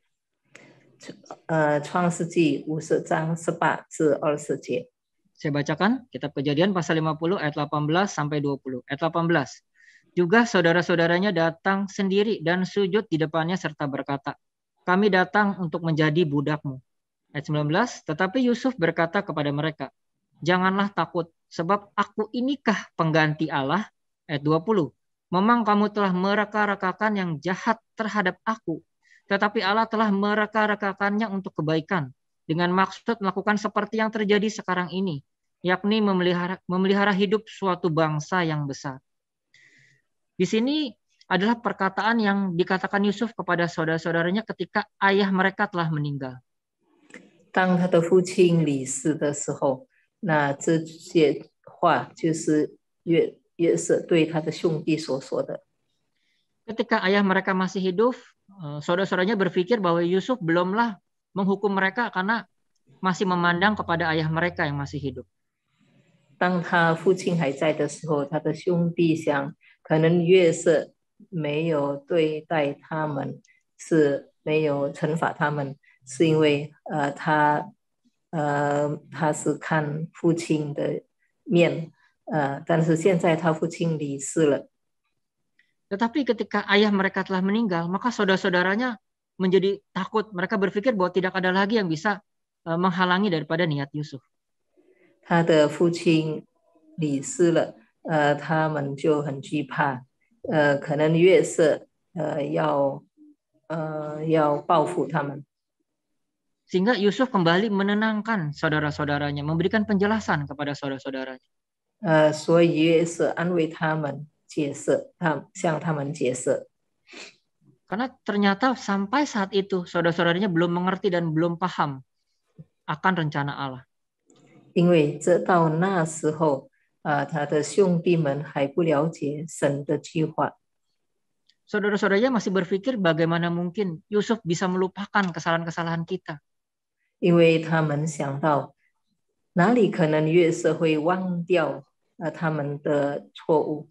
呃，创世纪五十章十八至二十节。Saya bacakan kitab Kejadian pasal 50 ayat 18 sampai 20. Ayat 18. Juga saudara-saudaranya datang sendiri dan sujud di depannya serta berkata, "Kami datang untuk menjadi budakmu." Ayat 19, tetapi Yusuf berkata kepada mereka, "Janganlah takut, sebab aku inikah pengganti Allah?" Ayat 20. Memang kamu telah mereka-rekakan yang jahat terhadap aku, tetapi Allah telah mereka-rekakannya untuk kebaikan dengan maksud melakukan seperti yang terjadi sekarang ini, yakni memelihara, memelihara hidup suatu bangsa yang besar. Di sini adalah perkataan yang dikatakan Yusuf kepada saudara-saudaranya ketika ayah mereka telah meninggal. ketika ayah mereka masih hidup, Saudara-saudaranya berpikir bahwa Yusuf belumlah menghukum mereka karena masih memandang kepada ayah mereka yang masih hidup。当他父亲还在的时候，他的兄弟想，可能约瑟没有对待他们，是没有惩罚他们，是因为呃他呃他是看父亲的面，呃但是现在他父亲离世了。Tetapi ketika ayah mereka telah meninggal, maka saudara-saudaranya menjadi takut. Mereka berpikir bahwa tidak ada lagi yang bisa eh, menghalangi daripada niat Yusuf. 他的父亲离世了，呃，他们就很惧怕，呃，可能约瑟呃要呃要报复他们。Sehingga Yusuf kembali menenangkan saudara-saudaranya, memberikan penjelasan kepada saudara-saudaranya. 呃，所以约瑟安慰他们。解释，他向他们解释。Karena ternyata sampai saat itu saudara-saudaranya belum mengerti dan belum paham akan rencana Allah. 因为这到那时候，啊，他的兄弟们还不了解神的计划。saudaranya masih berpikir bagaimana mungkin Yusuf bisa melupakan kesalahan-kesalahan kita. 因为他们想到，哪里可能约瑟会忘掉啊他们的错误？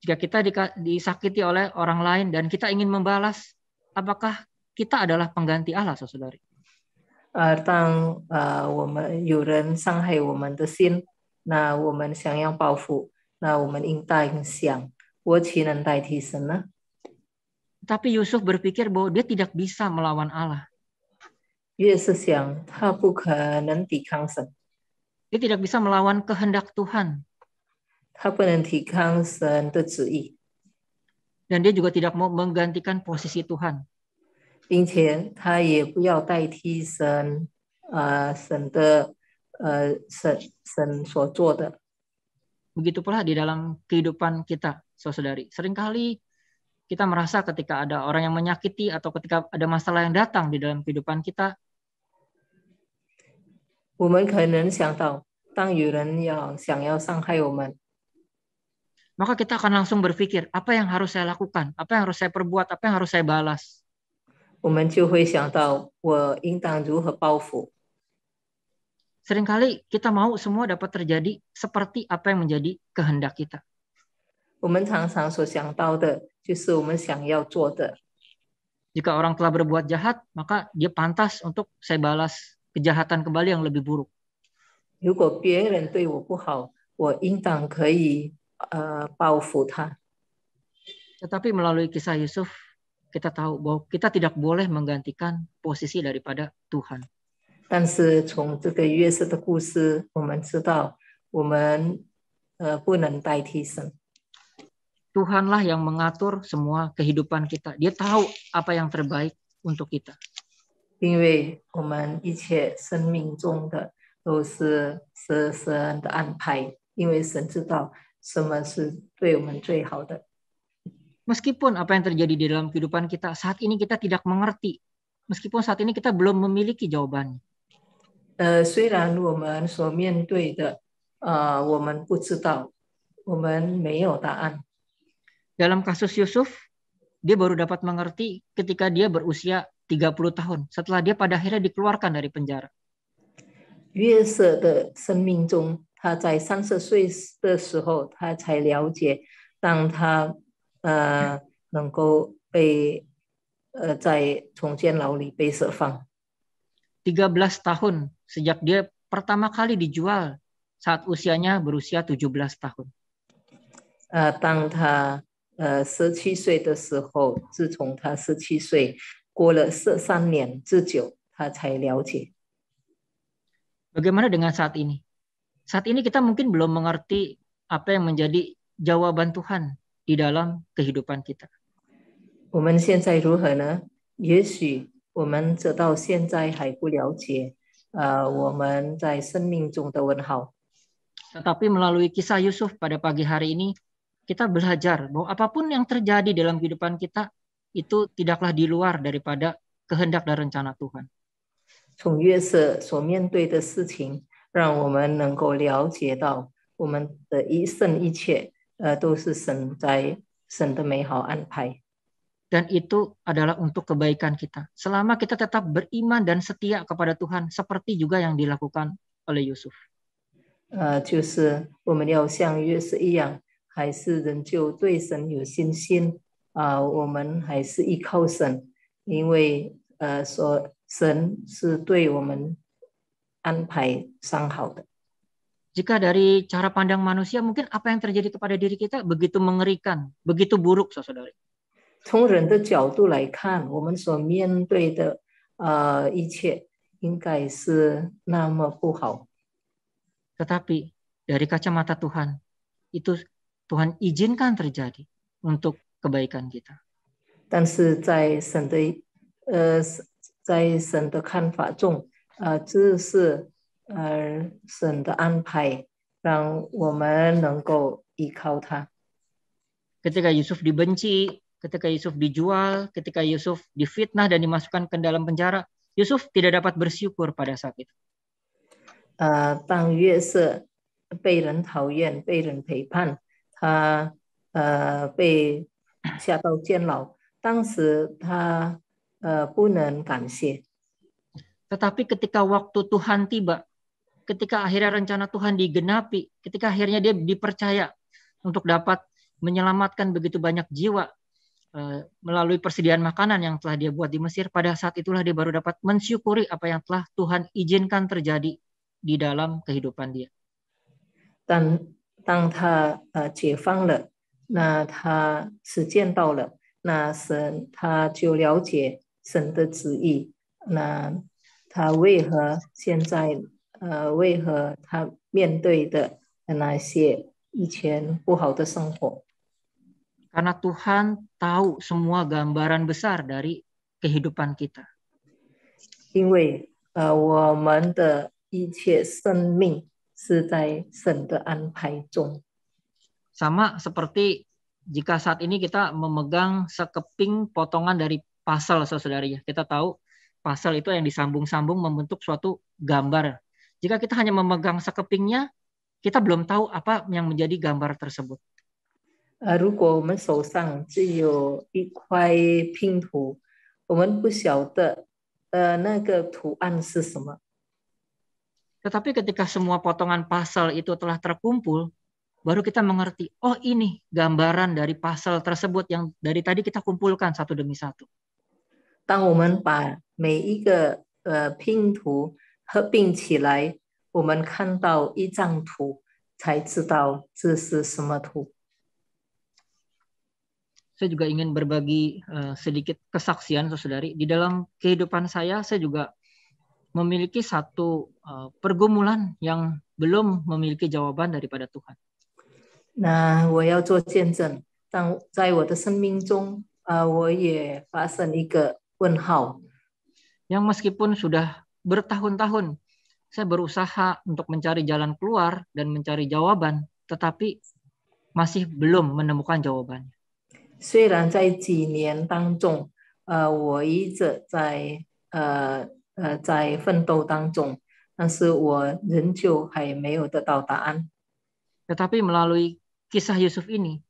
jika kita disakiti oleh orang lain dan kita ingin membalas, apakah kita adalah pengganti Allah, saudari? Ah, ah, Tapi Yusuf berpikir bahwa dia tidak bisa melawan Allah. Dia tidak bisa melawan kehendak Tuhan dan dia juga tidak mau menggantikan posisi Tuhan. 并且他也不要代替神，呃，神的，呃，神神所做的。Begitu pula di dalam kehidupan kita, saudari. Seringkali kita merasa ketika ada orang yang menyakiti atau ketika ada masalah yang datang di dalam kehidupan kita, 我们可能想到，当有人要想要伤害我们，maka kita akan langsung berpikir apa yang harus saya lakukan, apa yang harus saya perbuat, apa yang harus saya balas. Seringkali kita mau semua dapat terjadi seperti apa yang menjadi kehendak kita. Jika orang telah berbuat jahat, maka dia pantas untuk saya balas kejahatan kembali yang lebih buruk. 如果别人对我不好，我应当可以 Eh, tetapi melalui kisah Yusuf kita tahu bahwa kita tidak boleh menggantikan posisi daripada Tuhan. Eh, eh, Tuhanlah yang mengatur semua kehidupan kita. Dia tahu apa yang terbaik untuk kita. Karena 什么是对我们最好的。Meskipun apa yang terjadi di dalam kehidupan kita saat ini kita tidak mengerti, meskipun saat ini kita belum memiliki jawabannya. Dalam kasus Yusuf, dia baru dapat mengerti ketika dia berusia 30 tahun setelah dia pada akhirnya dikeluarkan dari penjara. 约瑟的生命中，belas tahun sejak dia pertama kali dijual saat usianya berusia 17 tahun. Uh, 当他呃十七岁的时候，自从他十七岁过了十三年之久，他才了解。Bagaimana dengan saat ini? Saat ini kita mungkin belum mengerti apa yang menjadi jawaban Tuhan di dalam kehidupan kita. Tetapi melalui kisah Yusuf pada pagi hari ini, kita belajar bahwa apapun yang terjadi dalam kehidupan kita itu tidaklah di luar daripada kehendak dan rencana Tuhan. 从约瑟所面对的事情让我们能够了解到我们的一生一切，呃，都是神在神的美好安排。Dan itu adalah untuk kebaikan kita. Selama kita tetap beriman dan setia kepada Tuhan, seperti juga yang dilakukan oleh Yusuf. Uh, jika dari cara pandang manusia mungkin apa yang terjadi kepada diri kita begitu mengerikan, begitu buruk, saudari. Tetapi dari kacamata Tuhan itu Tuhan izinkan terjadi untuk kebaikan kita. kita. 呃，这是呃神的安排，让我们能够依靠他。Ketika Yusuf dibenci, ketika Yusuf dijual, ketika Yusuf difitnah dan dimasukkan ke dalam penjara, Yusuf tidak dapat bersyukur pada saat itu. Uh, 当约瑟被人讨厌、被人背叛，他呃被下到监牢，当时他呃不能感谢。tetapi ketika waktu Tuhan tiba, ketika akhirnya rencana Tuhan digenapi, ketika akhirnya dia dipercaya untuk dapat menyelamatkan begitu banyak jiwa eh, melalui persediaan makanan yang telah dia buat di Mesir, pada saat itulah dia baru dapat mensyukuri apa yang telah Tuhan izinkan terjadi di dalam kehidupan dia. Dan eh, na 他为何现在呃为何他面对的那些以前不好的生活？Karena Tuhan tahu semua gambaran besar dari kehidupan kita. 因为呃我们的一切生命是在神的安排中。Sama seperti jika saat ini kita memegang sekeping potongan dari pasal saudari ya, kita tahu pasal itu yang disambung-sambung membentuk suatu gambar. Jika kita hanya memegang sekepingnya, kita belum tahu apa yang menjadi gambar tersebut. Uh, Tetapi ketika semua potongan pasal itu telah terkumpul, baru kita mengerti, oh ini gambaran dari pasal tersebut yang dari tadi kita kumpulkan satu demi satu. 当我们把每一个呃拼图合并起来，我们看到一张图，才知道这是什么图。Saya juga ingin berbagi e, sedikit kesaksian, saudari. Di dalam kehidupan saya, saya juga memiliki satu e, pergumulan yang belum memiliki jawaban daripada Tuhan. Nah, saya Tuhan yang meskipun sudah bertahun-tahun saya berusaha untuk mencari jalan keluar dan mencari jawaban, tetapi masih belum menemukan jawabannya. 虽然在几年当中，呃，我一直在呃呃在奋斗当中，但是我仍旧还没有得到答案。Tetapi melalui kisah Yusuf ini,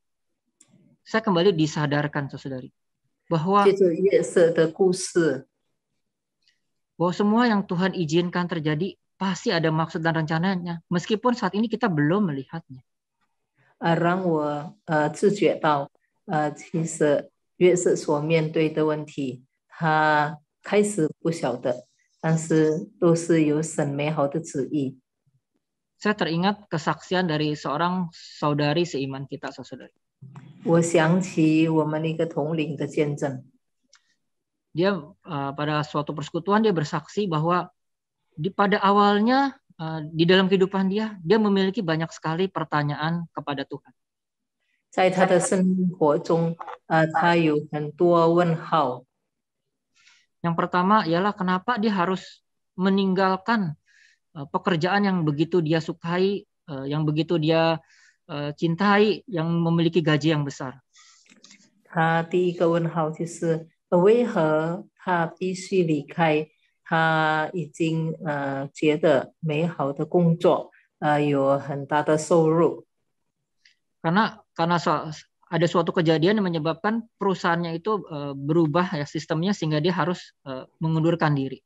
saya kembali disadarkan, saudari, bahwa bahwa semua yang Tuhan izinkan terjadi pasti ada maksud dan rencananya, meskipun saat ini kita belum melihatnya. Saya teringat kesaksian dari seorang saudari seiman kita, saudari. 我想起我们一个同龄的见证。dia uh, pada suatu persekutuan dia bersaksi bahwa di pada awalnya uh, di dalam kehidupan dia dia memiliki banyak sekali pertanyaan kepada Tuhan. Eh, yang pertama ialah kenapa dia harus meninggalkan pekerjaan yang begitu dia sukai, yang begitu dia cintai, yang memiliki gaji yang besar. 他第一个问号就是为何他必须离开他已经呃觉得美好的工作，呃有很大的收入。Karena karena so, ada suatu kejadian yang menyebabkan perusahaannya itu eh, berubah ya sistemnya sehingga dia harus eh, mengundurkan diri.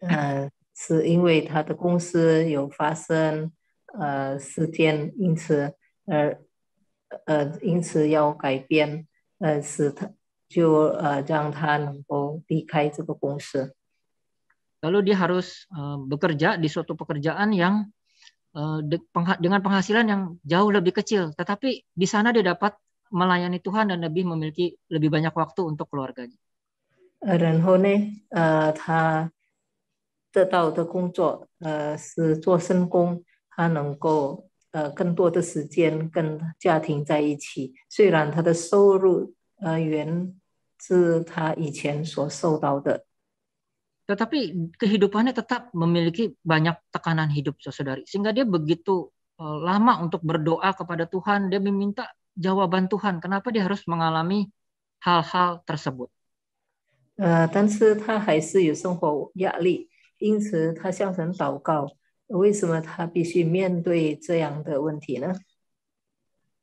Uh, 就呃让他能够离开这个公司。Lalu dia harus eh, bekerja di suatu pekerjaan yang eh, dengan penghasilan yang jauh lebih kecil, tetapi di sana dia dapat melayani Tuhan dan lebih memiliki lebih banyak waktu untuk keluarganya. dia Dia dia Dan dapat 然后呢，呃，他得到的工作，呃，是做深工，他能够呃更多的时间跟家庭在一起。虽然他的收入呃原是他以前所受到的。Tetapi kehidupannya tetap memiliki banyak tekanan hidup saudari, sehingga dia begitu e, lama untuk berdoa kepada Tuhan, dia meminta jawaban Tuhan. Kenapa dia harus mengalami hal-hal tersebut? Uh,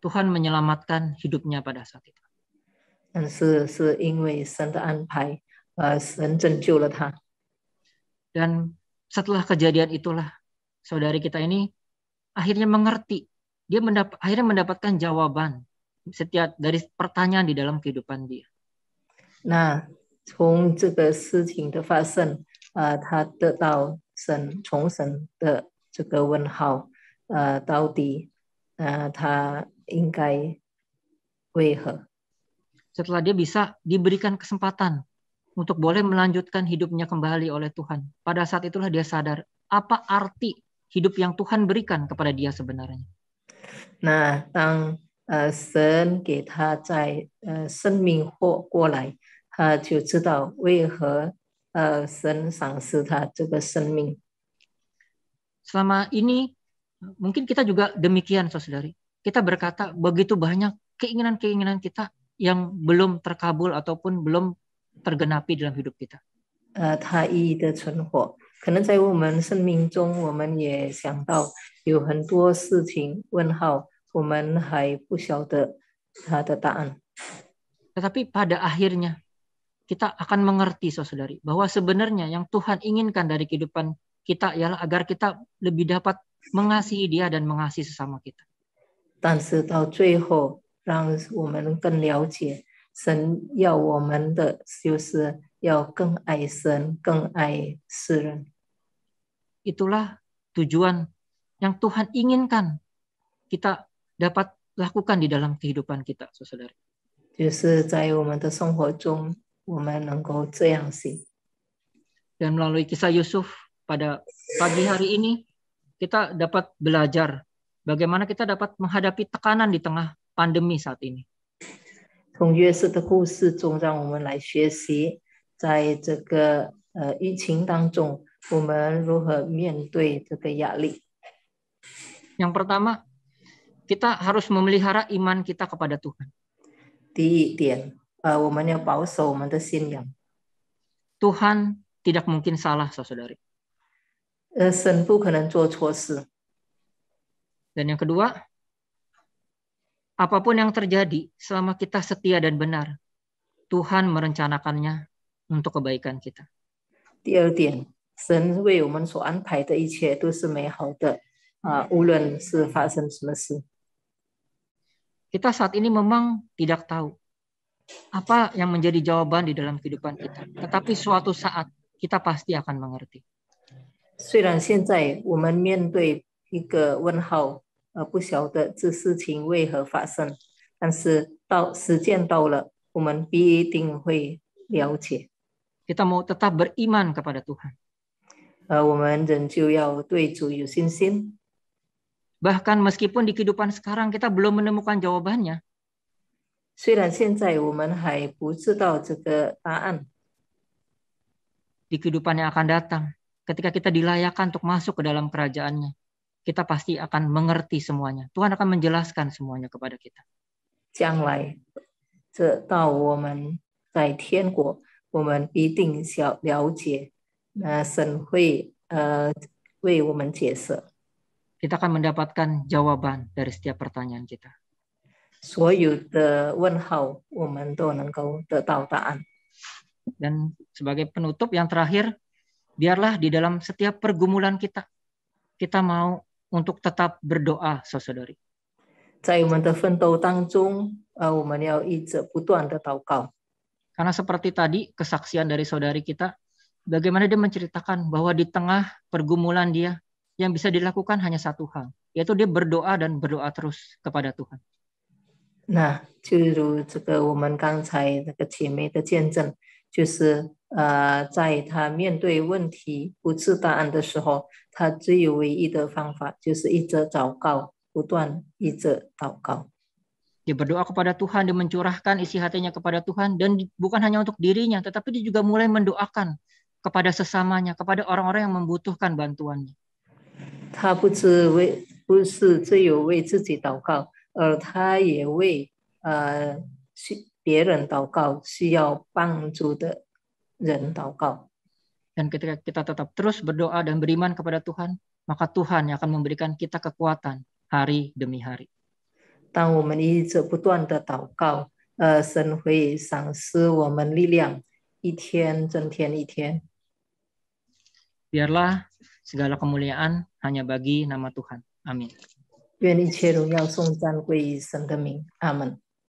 Tuhan menyelamatkan hidupnya pada saat itu. Dan setelah kejadian itulah saudari kita ini akhirnya mengerti, dia mendap akhirnya mendapatkan jawaban setiap dari pertanyaan di dalam kehidupan dia. Nah, 从这个事情的发生，呃，他得到神从神的这个问号，呃，到底，呃，他 setelah dia bisa diberikan kesempatan untuk boleh melanjutkan hidupnya kembali oleh Tuhan. Pada saat itulah dia sadar apa arti hidup yang Tuhan berikan kepada dia sebenarnya. Nah, tang eh, Selama ini mungkin kita juga demikian, saudari kita berkata begitu banyak keinginan-keinginan kita yang belum terkabul ataupun belum tergenapi dalam hidup kita. Uh, Tetapi pada akhirnya kita akan mengerti, saudari, bahwa sebenarnya yang Tuhan inginkan dari kehidupan kita ialah agar kita lebih dapat mengasihi Dia dan mengasihi sesama kita. 但是到最后，让我们更了解神要我们的，就是要更爱神，更爱世人。Itulah tujuan yang Tuhan inginkan kita dapat lakukan di dalam kehidupan kita, saudara. 就是在我们的生活中，我们能够这样行。Dan melalui kisah Yusuf pada pagi hari ini, kita dapat belajar bagaimana kita dapat menghadapi tekanan di tengah pandemi saat ini. 从约瑟的故事中，让我们来学习，在这个呃疫情当中，我们如何面对这个压力。Yang pertama, kita harus memelihara iman kita kepada Tuhan. 第一点，呃，我们要保守我们的信仰。Tuhan tidak mungkin salah, saudari. 呃，神不可能做错事。dan yang kedua, apapun yang terjadi, selama kita setia dan benar, Tuhan merencanakannya untuk kebaikan kita. Kita saat ini memang tidak tahu apa yang menjadi jawaban di dalam kehidupan kita, tetapi suatu saat kita pasti akan mengerti. 虽然现在我们面对一个问号，而不晓得这事情为何发生。但是到时间到了，我们必定会了解。Kita mau tetap beriman kepada Tuhan. 我们仍旧要对主有信心。Bahkan meskipun di kehidupan sekarang kita belum menemukan jawabannya. 虽然现在我们还不知道这个答案。Di kehidupan yang akan datang, ketika kita dilayakan untuk masuk ke dalam kerajaannya kita pasti akan mengerti semuanya. Tuhan akan menjelaskan semuanya kepada kita. kita akan mendapatkan jawaban dari setiap pertanyaan kita. Dan sebagai penutup yang terakhir, biarlah di dalam setiap pergumulan kita, kita mau untuk tetap berdoa, saudari. Karena seperti tadi kesaksian dari saudari kita, bagaimana dia menceritakan bahwa di tengah pergumulan dia, yang bisa dilakukan hanya satu hal, yaitu dia berdoa dan berdoa terus kepada Tuhan. Nah, 就如这个我们刚才那个姐妹的见证，就是呃，在他面对问题不知答案的时候，他只有唯一的方法，就是一直祷告，不断一直祷告。Dia berdoa kepada Tuhan, dia mencurahkan isi hatinya kepada Tuhan, dan bukan hanya untuk dirinya, tetapi dia juga mulai mendoakan kepada sesamanya, kepada orang-orang yang membutuhkan bantuannya. Dia dan tawakal. Dan ketika kita tetap terus berdoa dan beriman kepada Tuhan, maka Tuhan yang akan memberikan kita kekuatan hari demi hari. Biarlah segala kemuliaan hanya bagi nama Tuhan. Amin. Amin.